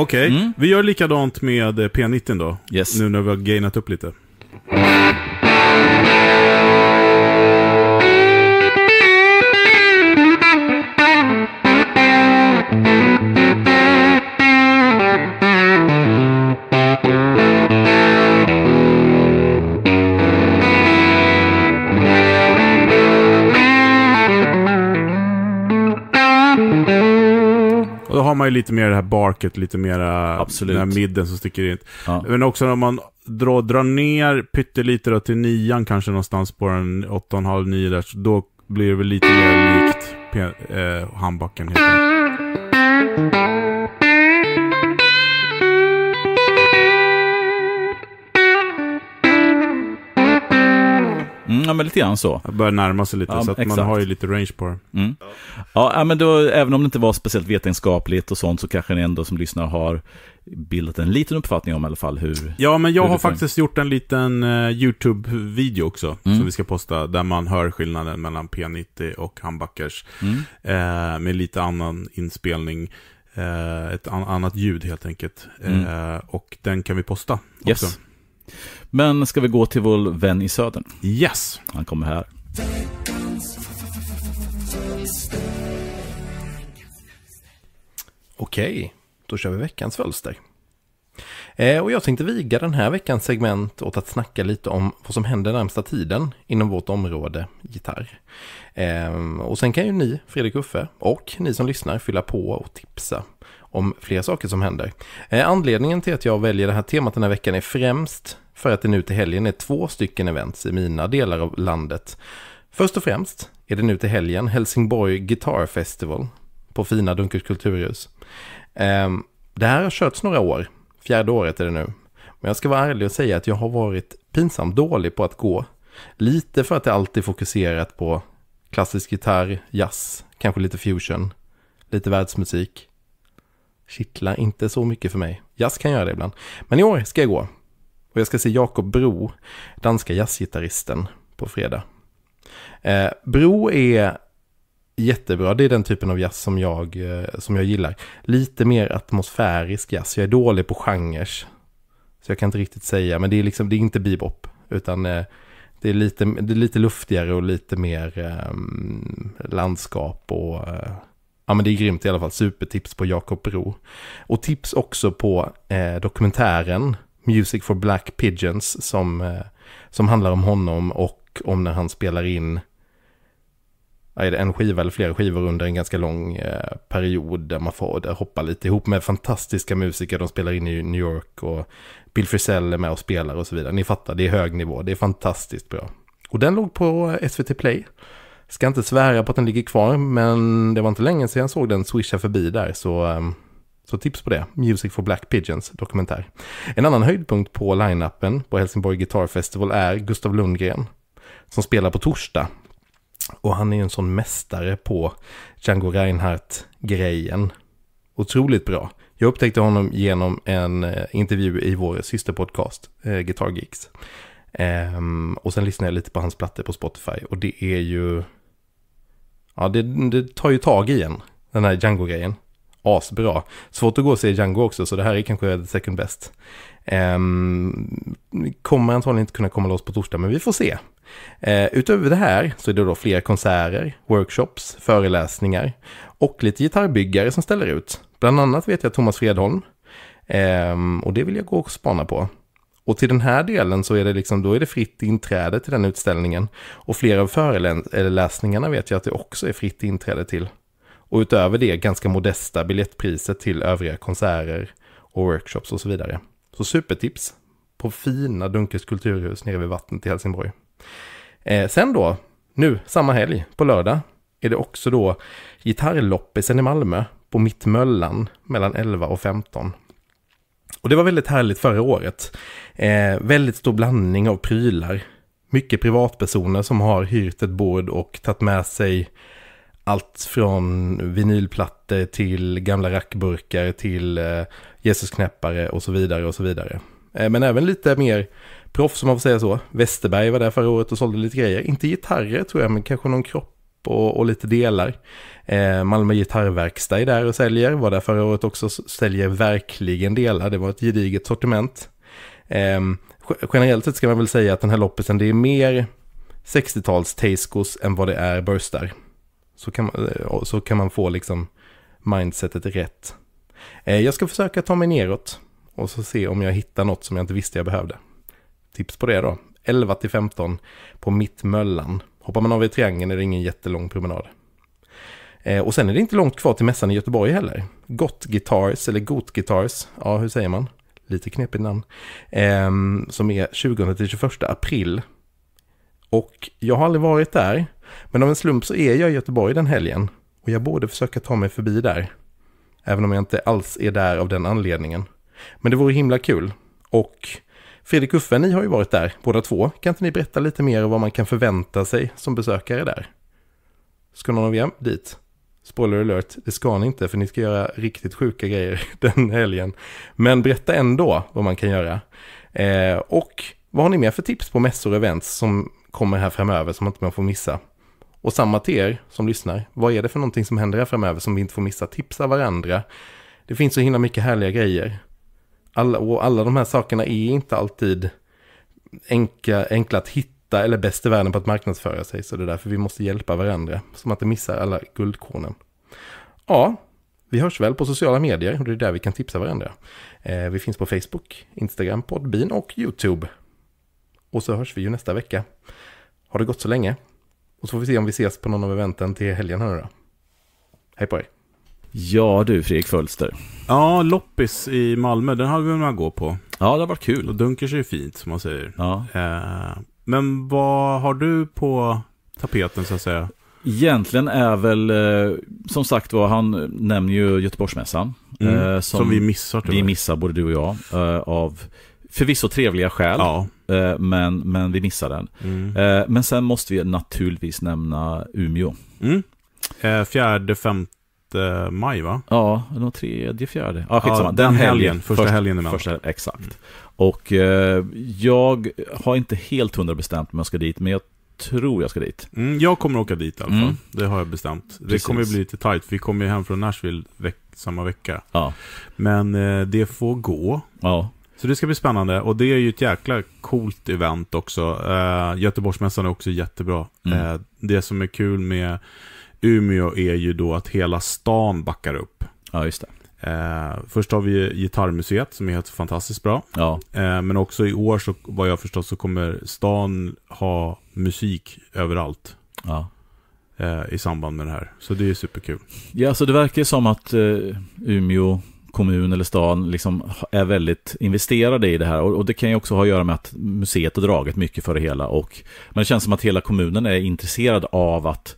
Okej, okay. mm. vi gör likadant med P90 då. Yes. Nu när vi har gainat upp lite. ju lite mer det här barket, lite mer den här midden som sticker in. Ja. Men också om man drar, drar ner pyttelite då till nian kanske någonstans på den 8,5-9 där, då blir det väl lite mer likt eh, handbacken. Heter det. Mm, ja, men lite grann så. Det börjar närma sig lite, ja, så att man har ju lite range på det. Mm. Ja, men då, även om det inte var speciellt vetenskapligt och sånt, så kanske ni ändå som lyssnar har bildat en liten uppfattning om i alla fall hur... Ja, men jag har faktiskt gjort en liten uh, YouTube-video också, mm. som vi ska posta, där man hör skillnaden mellan P90 och handbackers. Mm. Uh, med lite annan inspelning. Eh, ett annat ljud helt enkelt. Mm. och den kan vi posta också. Yes. Men ska vi gå till vår vän i södern? Yes! Han kommer här. Okej, då kör vi veckans fölster. Eh, och jag tänkte viga den här veckans segment åt att snacka lite om vad som händer närmsta tiden inom vårt område gitarr. Ehm, och sen kan ju ni, Fredrik Uffe, och ni som lyssnar fylla på och tipsa om fler saker som händer. Eh, anledningen till att jag väljer det här temat den här veckan är främst för att det nu till helgen är två stycken events i mina delar av landet. Först och främst är det nu till helgen Helsingborg Guitar Festival på fina Dunkers kulturhus. Ehm, det här har körts några år, fjärde året är det nu. Men jag ska vara ärlig och säga att jag har varit pinsamt dålig på att gå. Lite för att det alltid fokuserat på klassisk gitarr, jazz, kanske lite fusion, lite världsmusik kittla inte så mycket för mig. Jazz kan göra det ibland. Men i år ska jag gå. Och jag ska se Jakob Bro, danska jazzgitarristen, på fredag. Eh, Bro är jättebra. Det är den typen av jazz som jag, eh, som jag gillar. Lite mer atmosfärisk jazz. Jag är dålig på genrer. Så jag kan inte riktigt säga, men det är, liksom, det är inte bebop. Utan eh, det är, lite, det är lite luftigare och lite mer um, landskap och uh, Ja men det är grymt i alla fall. Supertips på Jakob Bro. Och tips också på eh, dokumentären Music for Black Pigeons som, eh, som handlar om honom och om när han spelar in är det en skiva eller flera skivor under en ganska lång eh, period där man får där hoppa lite ihop med fantastiska musiker. De spelar in i New York och Bill Frisell är med och spelar och så vidare. Ni fattar, det är hög nivå. Det är fantastiskt bra. Och den låg på eh, SVT Play. Ska inte svära på att den ligger kvar men det var inte länge sedan jag såg den swisha förbi där så, ehm, så tips på det. Music for Black Pigeons dokumentär. En annan höjdpunkt på line-upen på Helsingborg Guitar Festival är Gustav Lundgren som spelar på torsdag. Och han är ju en sån mästare på Django Reinhardt-grejen. Otroligt bra. Jag upptäckte honom genom en eh, intervju i vår systerpodcast, eh, Guitar Geeks. Ehm, och sen lyssnade jag lite på hans plattor på Spotify och det är ju Ja, det, det tar ju tag i en, den här Django-grejen. Asbra. Svårt att gå och se Django också, så det här är kanske the second best. Um, kommer antagligen inte kunna komma loss på torsdag, men vi får se. Uh, utöver det här så är det då fler konserter, workshops, föreläsningar och lite gitarrbyggare som ställer ut. Bland annat vet jag Thomas Fredholm um, och det vill jag gå och spana på. Och till den här delen så är det liksom, då är det fritt inträde till den utställningen. Och flera av föreläsningarna vet jag att det också är fritt inträde till. Och utöver det ganska modesta biljettpriset till övriga konserter och workshops och så vidare. Så supertips på fina Dunkes kulturhus nere vid vattnet i Helsingborg. Eh, sen då, nu samma helg på lördag är det också då gitarrloppisen i Malmö på Mittmöllan mellan 11 och 15. Och det var väldigt härligt förra året. Eh, väldigt stor blandning av prylar. Mycket privatpersoner som har hyrt ett bord och tagit med sig allt från vinylplattor till gamla rackburkar till eh, Jesusknäppare och så vidare och så vidare. Eh, men även lite mer proffs om man får säga så. Westerberg var där förra året och sålde lite grejer. Inte gitarrer tror jag men kanske någon kropp och, och lite delar. Eh, Malmö Gitarrverkstad är där och säljer, var där förra året också, säljer verkligen delar. Det var ett gediget sortiment. Eh, generellt sett ska man väl säga att den här loppisen, det är mer 60-tals Teiskos än vad det är Burstar. Så kan, man, eh, så kan man få liksom mindsetet rätt. Eh, jag ska försöka ta mig neråt och så se om jag hittar något som jag inte visste jag behövde. Tips på det då. 11 till 15 på Mittmöllan. Hoppar man av i triangeln är det ingen jättelång promenad. Eh, och sen är det inte långt kvar till mässan i Göteborg heller. Gott Guitars, eller Got Guitars, ja hur säger man? Lite knepigt namn. Eh, som är 20-21 april. Och jag har aldrig varit där, men av en slump så är jag i Göteborg den helgen. Och jag borde försöka ta mig förbi där. Även om jag inte alls är där av den anledningen. Men det vore himla kul. Och Fredrik Uffe, ni har ju varit där båda två. Kan inte ni berätta lite mer om vad man kan förvänta sig som besökare där? Ska någon av er dit? Spoiler alert, det ska ni inte för ni ska göra riktigt sjuka grejer den helgen. Men berätta ändå vad man kan göra. Eh, och vad har ni mer för tips på mässor och events som kommer här framöver som man inte får missa? Och samma till er som lyssnar, vad är det för någonting som händer här framöver som vi inte får missa? Tipsa varandra. Det finns så himla mycket härliga grejer alla, och alla de här sakerna är inte alltid enkla, enkla att hitta eller bäst i världen på att marknadsföra sig. Så det är därför vi måste hjälpa varandra så man inte missar alla guldkornen. Ja, vi hörs väl på sociala medier och det är där vi kan tipsa varandra. Eh, vi finns på Facebook, Instagram, Podbean och YouTube. Och så hörs vi ju nästa vecka. Har det gått så länge. Och så får vi se om vi ses på någon av eventen till helgen här nu då. Hej på er! Ja du, Fredrik Fölster. Ja, loppis i Malmö, den hade vi med att gå på. Ja, det har varit kul. Och dunkers är ju fint, som man säger. Ja. Eh, men vad har du på tapeten, så att säga? Egentligen är väl, eh, som sagt var, han nämner ju Göteborgsmässan. Mm. Eh, som, som, vi missar. Tyvärr. Vi missar, både du och jag, eh, av förvisso trevliga skäl. Ja. Eh, men, men vi missar den. Mm. Eh, men sen måste vi naturligtvis nämna Umeå. Mm. Fjärde, femte Eh, maj va? Ja, den tredje, fjärde. Ja, skitsamma. Ja, den, den helgen, helgen, första helgen emellan. Första, exakt. Mm. Och eh, jag har inte helt hundra bestämt om jag ska dit, men jag tror jag ska dit. Mm, jag kommer åka dit i alla fall. Mm. Det har jag bestämt. Det kommer bli lite tight. Vi kommer ju hem från Nashville veck samma vecka. Ja. Men eh, det får gå. Ja. Så det ska bli spännande. Och det är ju ett jäkla coolt event också. Eh, Göteborgsmässan är också jättebra. Mm. Eh, det som är kul med Umeå är ju då att hela stan backar upp. Ja, just det. Eh, först har vi Gitarrmuseet som är helt fantastiskt bra. Ja. Eh, men också i år, så, vad jag förstår, så kommer stan ha musik överallt. Ja. Eh, I samband med det här. Så det är superkul. Ja, så det verkar som att eh, Umeå kommun eller stan liksom är väldigt investerade i det här. Och, det kan ju också ha att göra med att museet har dragit mycket för det hela. Och, men det känns som att hela kommunen är intresserad av att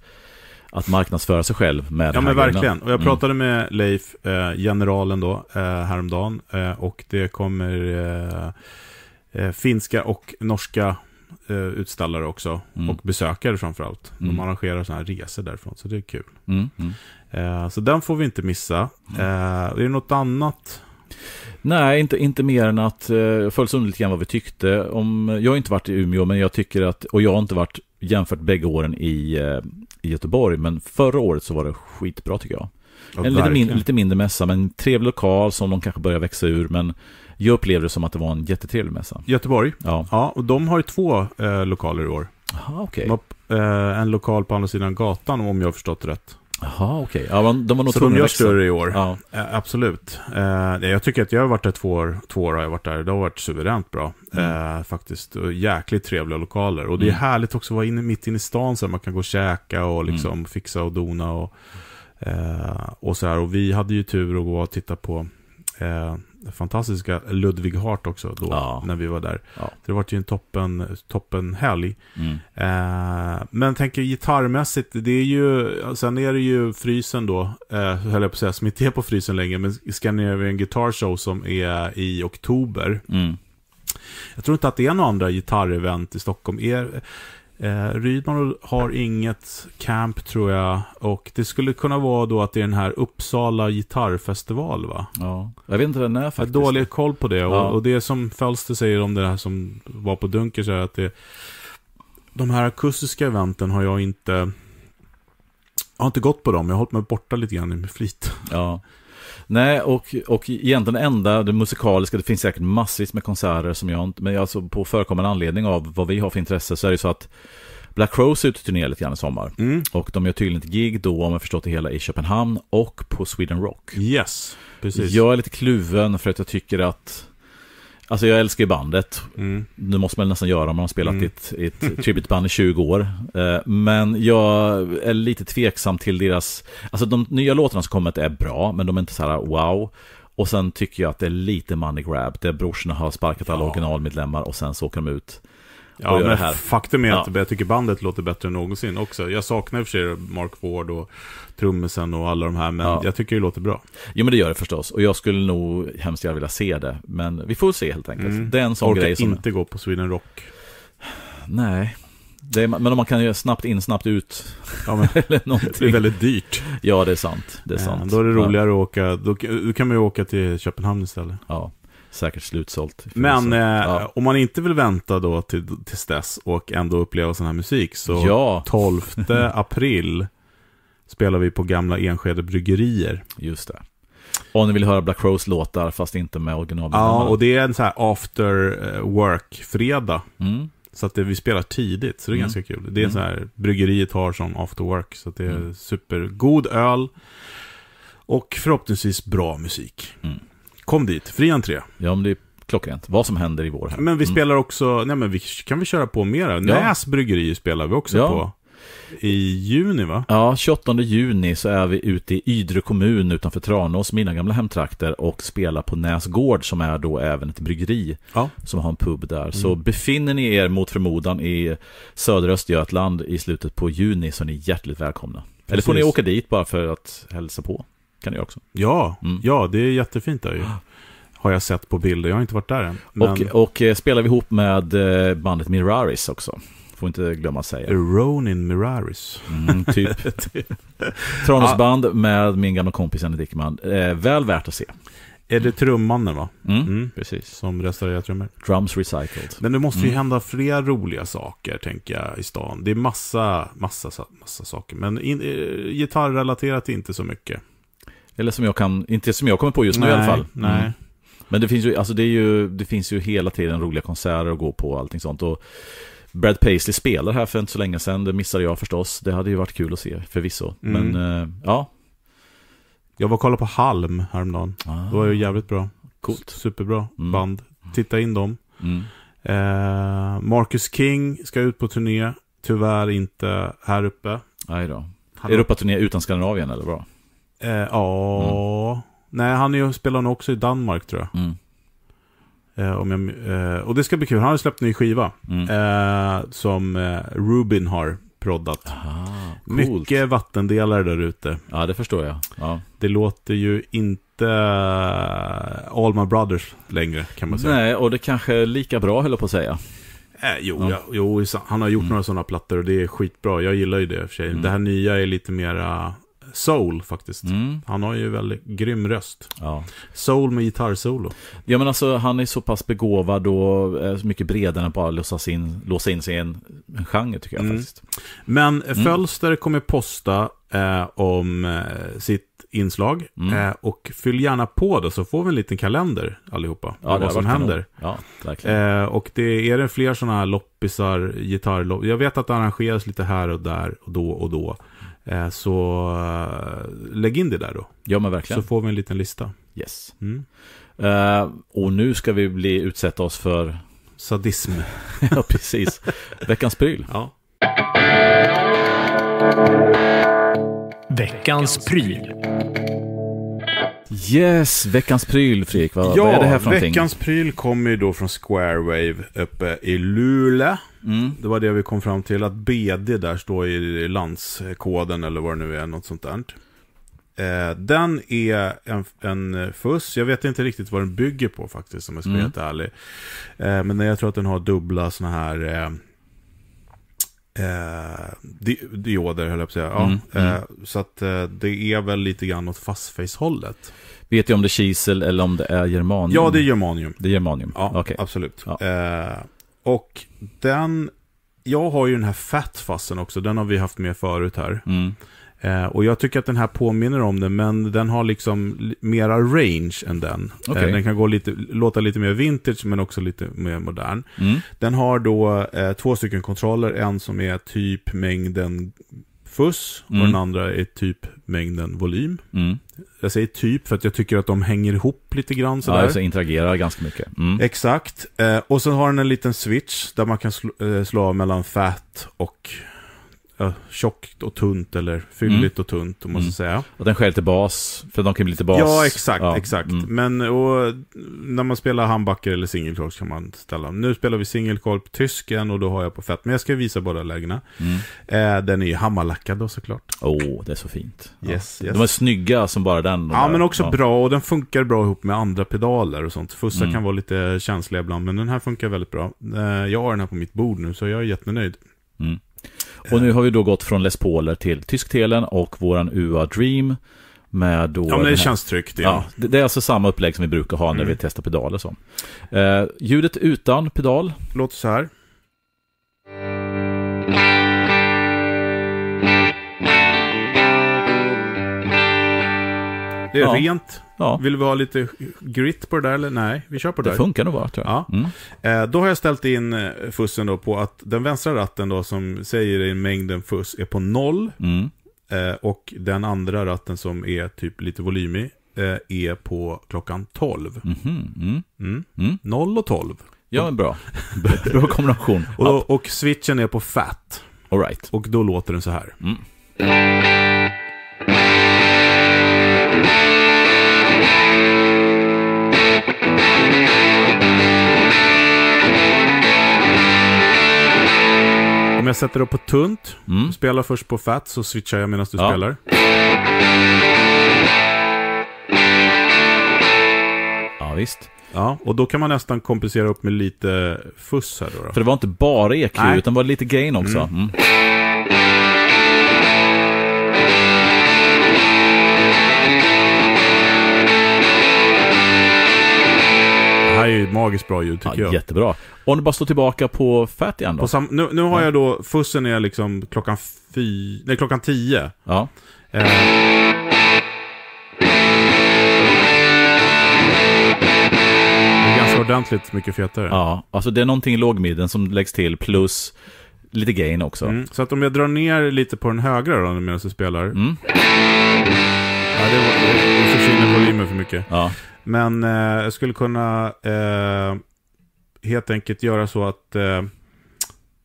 att marknadsföra sig själv med Ja men verkligen. Och jag mm. pratade mm. med Leif, eh, generalen då, eh, häromdagen. Eh, och det kommer eh, eh, finska och norska eh, utställare också. Mm. Och besökare framförallt. Mm. De arrangerar sådana här resor därifrån, så det är kul. Mm. mm. så den får vi inte missa. Mm. är det något annat? Nej, inte, inte mer än att eh, följs under lite grann vad vi tyckte. Om, jag har inte varit i Umeå, men jag tycker att, och jag har inte varit jämfört bägge åren i, eh, i Göteborg. Men förra året så var det skitbra tycker jag. Ja, en lite, min, lite, mindre mässa, men trevlig lokal som de kanske börjar växa ur. Men jag upplevde det som att det var en jättetrevlig mässa. Göteborg? Ja. ja och de har ju två eh, lokaler i år. Aha, okay. de har, eh, en lokal på andra sidan gatan, om jag har förstått rätt. Jaha, okej. Okay. Ja, de var nog Så de gör större i år. Ja. absolut. Eh, jag tycker att jag har varit där två år. Två år har jag varit där. Det har varit suveränt bra. Mm. Eh, faktiskt. jäkligt trevliga lokaler. Och det är mm. härligt också att vara inne, mitt inne i stan. Så man kan gå och käka och mm. liksom mm. fixa och dona. Och, eh, och så här. Och vi hade ju tur att gå och titta på fantastiska Ludvig Hart också då, ja. när vi var där. Ja. Så det var ju en toppen, toppen helg. Mm. Eh, men tänker gitarrmässigt, det är ju, sen är det ju frysen då, eh, höll jag på att säga, som inte är på frysen längre, men Scandinavian Guitar Show som är i oktober. Mm. Jag tror inte att det är några andra gitarrevent i Stockholm. Är, Eh, Rydman har inget camp tror jag. Och det skulle kunna vara då att det är den här Uppsala gitarrfestival va? Ja, jag vet inte den är faktiskt. Jag har dålig koll på det. Ja. Och, och, det som Fölster säger om det här som var på Dunkers är att det, de här akustiska eventen har jag inte jag har inte gått på dem, jag har hållit mig borta lite grann med flit. Ja. Nej, och, och egentligen enda det musikaliska, det finns säkert massvis med konserter som jag inte, men alltså på förekommande anledning av vad vi har för intresse så är det så att Black Crowes är ute och turnerar lite grann i sommar. Mm. Och de gör tydligen ett gig då, om jag förstått det hela, i Köpenhamn och på Sweden Rock. Yes, precis. Jag är lite kluven för att jag tycker att Alltså jag älskar ju bandet. Mm. Det måste man nästan göra om man har spelat mm. i ett, i ett tributeband i 20 år. Eh, men jag är lite tveksam till deras... Alltså de nya låtarna som kommit är bra, men de är inte så här wow. Och sen tycker jag att det är lite money grab, där brorsorna har sparkat alla ja. originalmedlemmar och sen så åker de ut. Ja, men här. faktum är ja. att jag tycker bandet låter bättre än någonsin också. Jag saknar i och för sig Mark Ward och trummisen och alla de här, men ja. jag tycker det låter bra. Jo, men det gör det förstås. Och jag skulle nog hemskt gärna vilja se det, men vi får se helt enkelt. Mm. Det är en sån Orkar grej som... inte gå på Sweden Rock. Nej. Är, men om man kan göra snabbt in, snabbt ut. Ja, eller någonting. Det är väldigt dyrt. Ja, det är sant. Det är sant. Då är det roligare men... att åka, då, då kan man ju åka till Köpenhamn istället. Ja säkert slutsålt. Men eh, ja. om man inte vill vänta då till, tills dess och ändå uppleva sån här musik så ja. 12 april spelar vi på gamla Enskede bryggerier. Just det. Om ni vill höra Black Rose låtar fast inte med originalbilderna. Ja, och det är en sån här after eh, work-fredag. Mm. Så att det, vi spelar tidigt, så det är mm. ganska kul. Det är mm. så här, bryggeriet har som after work, så det är mm. supergod öl. Och förhoppningsvis bra musik. Mm. Kom dit, fri entré. Ja, men det är klockrent. Vad som händer i vår här. Men vi mm. spelar också, nej men vi, kan vi köra på mera? Ja. Näs bryggeri spelar vi också ja. på. I juni va? Ja, 28 juni så är vi ute i Ydre kommun utanför Tranås, mina gamla hemtrakter, och spelar på Näsgård som är då även ett bryggeri ja. som har en pub där. Mm. Så befinner ni er mot förmodan i södra Östergötland i slutet på juni så är ni hjärtligt välkomna. Precis. Eller får ni åka dit bara för att hälsa på? kan du göra också. Ja, mm. ja det är jättefint där ju. Har jag sett på bilder, jag har inte varit där än. Men... Och, och eh, spelar vi ihop med eh, bandet Miraris också. Får inte glömma att säga. Ronin Miraris. Mm, typ. Tranåsband ja. med min gamla kompis Jenny Dickman. Eh, väl värt att se. Är det trummannen va? Mm, mm. Precis. Som restaurerar trummor. Drums recycled. Men det måste ju mm. hända fler roliga saker, tänker jag, i stan. Det är massa, massa, massa saker. Men in, eh, gitarrrelaterat inte så mycket. Eller som jag kan, inte som jag kommer på just nu i alla fall. Nej. Mm. Men det finns, ju, alltså det, är ju, det finns ju hela tiden roliga konserter att gå på och allting sånt. Och Brad Paisley spelar här för inte så länge sedan, det missade jag förstås. Det hade ju varit kul att se förvisso. Mm. Men eh, ja. Jag var och kollade på Halm häromdagen. Ah. Det var ju jävligt bra. Coolt. Superbra mm. band. Titta in dem. Mm. Eh, Marcus King ska ut på turné. Tyvärr inte här uppe. Nej då. europa utan Skandinavien eller bra? Eh, ja... Mm. Nej, han är, spelar nog också i Danmark tror jag. Mm. Eh, om jag eh, och det ska bli kul. Han har släppt en ny skiva mm. eh, som eh, Rubin har proddat. Aha, Mycket vattendelare där ute. Ja, det förstår jag. Ja. Det låter ju inte eh, All My Brothers längre kan man säga. Nej, och det kanske är lika bra höll jag på att säga. Äh, jo, ja. Ja, jo, han har gjort mm. några sådana plattor och det är skitbra. Jag gillar ju det i och för sig. Mm. Det här nya är lite mera Soul faktiskt. Mm. Han har ju väldigt grym röst. Ja. Soul med gitarrsolo. Ja men alltså han är så pass begåvad och eh, så mycket bredare än att bara låsa in, låsa in sig i en, en genre tycker jag mm. faktiskt. Men mm. Fölster kommer posta eh, om eh, sitt inslag. Mm. Eh, och fyll gärna på det så får vi en liten kalender allihopa. Ja, vad som händer. Ja, eh, och det är det fler sådana här loppisar, gitarrlopp. Jag vet att det arrangeras lite här och där och då och då. Eh, så eh, lägg in det där då. Ja men verkligen. Så får vi en liten lista. Yes. Mm. Uh, och nu ska vi bli utsätta oss för... Sadism. ja, precis. Veckans pryl. Ja. Veckans pryl. Yes, veckans pryl Fredrik. Vad, ja, vad är det här för någonting? Ja, Veckans pryl kommer ju då från Squarewave uppe i Luleå. Mm. Det var det vi kom fram till, att BD där står i landskoden eller vad det nu är, något sånt där. Eh, den är en, en fuss, jag vet inte riktigt vad den bygger på faktiskt om jag ska vara mm. helt ärlig. Eh, men jag tror att den har dubbla sådana här eh, eh, di dioder höll jag på att säga. Ja, mm, mm. Så att det är väl lite grann åt fastface-hållet. Vet du om det är kisel eller om det är germanium? Ja, det är germanium. Det är germanium, ja, okay. absolut. Ja. Och den, jag har ju den här fatfassen också, den har vi haft med förut här. Mm. Eh, och jag tycker att den här påminner om den, men den har liksom mera range än den. Okay. Eh, den kan gå lite, låta lite mer vintage, men också lite mer modern. Mm. Den har då eh, två stycken kontroller, en som är typ mängden fuss mm. och den andra är typ mängden volym. Mm jag säger typ för att jag tycker att de hänger ihop lite grann. Sådär. Ja, alltså interagerar ganska mycket. Mm. Exakt. Eh, och sen har den en liten switch där man kan eh, slå, slå av mellan fat och tjockt och tunt eller fylligt mm. och tunt, om man mm. ska säga. Och den skär till bas, för de kan bli lite bas. Ja, exakt, ja. exakt. Mm. Men och, när man spelar handbacker eller singelkolv kan man ställa. Nu spelar vi singelkolv på tysken och då har jag på fett. Men jag ska visa båda lägena. Mm. Eh, den är ju hammarlackad då såklart. Åh, oh, det är så fint. Ja. Yes, De är snygga som bara den. De ja, där. men också bra och den funkar bra ihop med andra pedaler och sånt. Fussa mm. kan vara lite känsliga ibland, men den här funkar väldigt bra. Eh, jag har den här på mitt bord nu, så jag är jättenöjd. Mm. Och nu eh. har vi då gått från Les Pauler till Tysktelen och våran UA Dream. Med då ja, men det känns tryggt. Ja. det, det, är alltså samma upplägg som vi brukar ha när mm. vi testar pedaler. Så. Eh, ljudet utan pedal. Låter så här. Det är ja. rent. Ja. Vill vi ha lite grit på det där eller? Nej, vi kör på det Det där. funkar nog bra tror jag. Ja. Mm. Eh, då har jag ställt in eh, fussen då på att den vänstra ratten då som säger i mängden fuss är på noll. Mm. Eh, och den andra ratten som är typ lite volymig är på klockan 12. Mhm, mm -hmm. 0 mm. och 12. Ja, bra. bra kombination. och, och, switchen är på fat. All right. Och då låter den så här. Mm. Om jag sätter upp på tunt, mm. spelar först på fat så switchar jag medan du ja. spelar. Ja, visst. Ja, och då kan man nästan kompensera upp med lite fuss här då. då. För det var inte bara EQ, Nej. utan var lite gain också. Mm. Mm. här är ju magiskt bra ljud tycker ja, jag. Jättebra. Om du bara står tillbaka på Fat igen då? Sam, nu, nu, har ja. jag då, fussen är liksom klockan fy, nej, klockan tio. Ja. Eh. Det är ganska ordentligt mycket fetare. Ja, alltså det är någonting i lågmidden som läggs till plus lite gain också. Mm. Så att om jag drar ner lite på den högra då medan du spelar. Mm. Ja, det, var, det, det försvinner volymen för mycket. Ja. Men eh, jag skulle kunna eh, helt enkelt göra så att eh,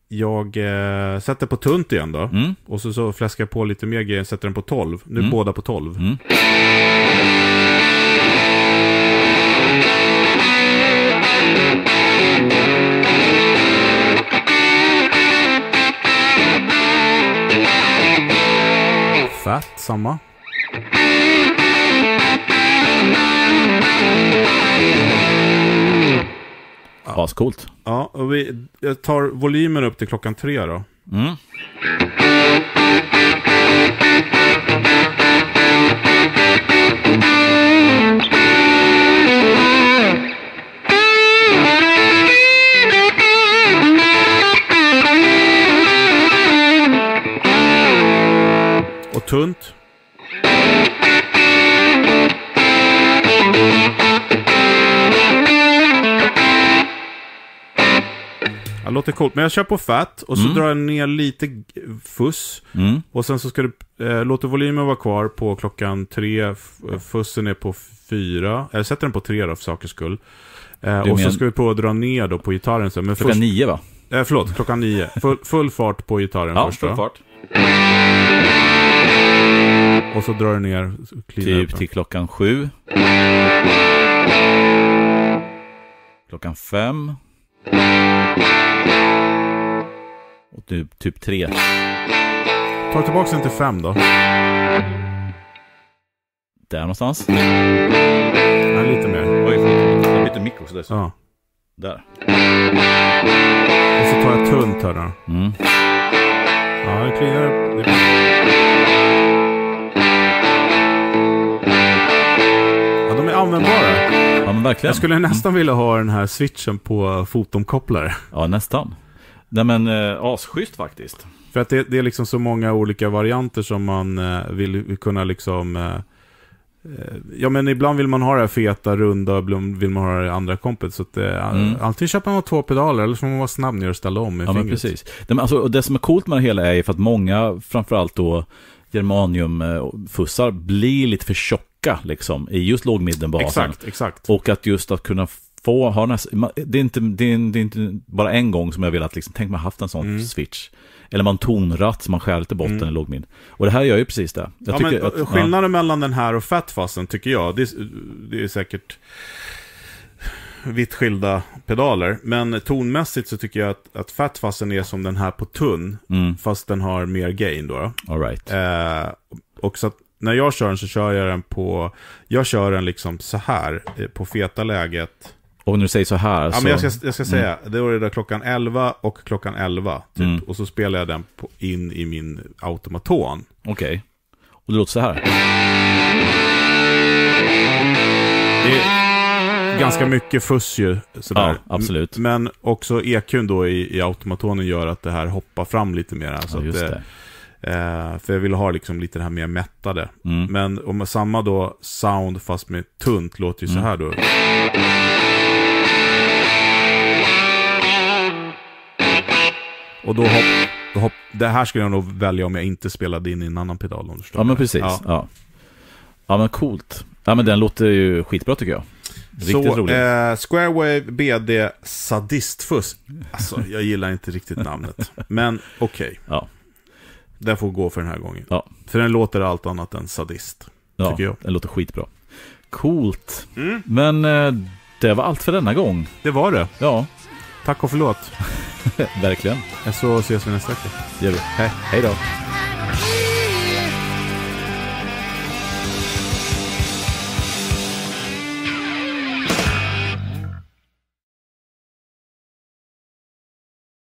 jag eh, sätter på tunt igen då. Mm. Och så, så fläskar jag på lite mer grejer, och sätter den på 12. Nu mm. båda på 12. Mm. Fat, samma. Ascoolt. Ja, och vi, tar volymen upp till klockan tre då. Mm. Och tunt. låter coolt. Men jag kör på fat och så mm. drar jag ner lite fuss. Mm. Och sen så ska du, eh, låter volymen vara kvar på klockan tre. Eh, fussen är på fyra. Jag eh, sätter den på tre då för sakers skull. Eh, och men... så ska vi på att dra ner då på gitarren. sen. klockan först... nio va? Eh, förlåt, klockan nio. Full, full fart på gitarren ja, först. Full då. fart. Och så drar du ner. Typ till klockan sju. Klockan fem. Och typ, typ tre. Ta tillbaka den till fem då. Där någonstans. Ja, lite mer. Oj, förlåt. Jag bytte mikro så dessutom. Ja. Där. Och så tar jag tunt här då. Mm. Ja, det klingar upp. Det... Ja, de är användbara. Ja, men verkligen. Jag skulle nästan vilja ha den här switchen på fotomkopplare. Ja, nästan. Nej men eh, asschysst faktiskt. För att det, det, är liksom så många olika varianter som man eh, vill kunna liksom... Eh, eh ja men ibland vill man ha det här feta, runda, ibland vill man ha det andra kompet. Så att, det... Eh, mm. alltid köper man två pedaler, eller så får man vara snabb när och ställa om i ja, fingret. Men precis. Det, men alltså, det som är coolt med det hela är ju för att många, framförallt då germaniumfussar, blir lite för tjocka liksom, i just lågmiddenbasen. Exakt, exakt. Och att just att kunna få har nästan, det, är inte, det, är, det är inte bara en gång som jag velat, liksom, tänk man haft en sån mm. switch. Eller man tonratt som man skär lite botten mm. i lågmin. Och det här gör ju precis det. Ja, men, att, skillnaden ja. mellan den här och fatfassen tycker jag, det är, det är säkert vitt skilda pedaler. Men tonmässigt så tycker jag att, att fatfassen är som den här på tunn, mm. fast den har mer gain då. All right. Eh, och så att när jag kör den så kör jag den på, jag kör den liksom så här, eh, på feta läget. Om du säger så här. Ja, så... Men jag, ska, jag ska mm. säga, mm. det var det där klockan 11 och klockan 11. Typ. Mm. Och så spelade jag den på, in i min automaton. Okej. Okay. Och det låter så här. Det är ganska mycket fuss ju. Sådär. Ja, absolut. Men också EQn då i, i automatonen gör att det här hoppar fram lite mer. ja, just det, det. Eh, för jag vill ha liksom lite det här mer mättade. Mm. Men om samma då sound fast med tunt låter ju så mm. här då. Och då hopp, då hopp, det här skulle jag nog välja om jag inte spelade in i en annan pedal om du förstår Ja men precis. Ja. Ja. ja men coolt. Ja men den låter ju skitbra tycker jag. Riktigt så, roligt. Eh, Squarewave BD Sadistfuss. Alltså, jag gillar inte riktigt namnet. Men okej. Okay. Ja. Den får gå för den här gången. Ja. För den låter allt annat än sadist. Ja, tycker jag. den låter skitbra. Coolt. Mm. Men eh, det var allt för denna gång. Det var det. Ja. Tack och förlåt. Verkligen. Så ses vi nästa vecka. Det gör vi. He hej då.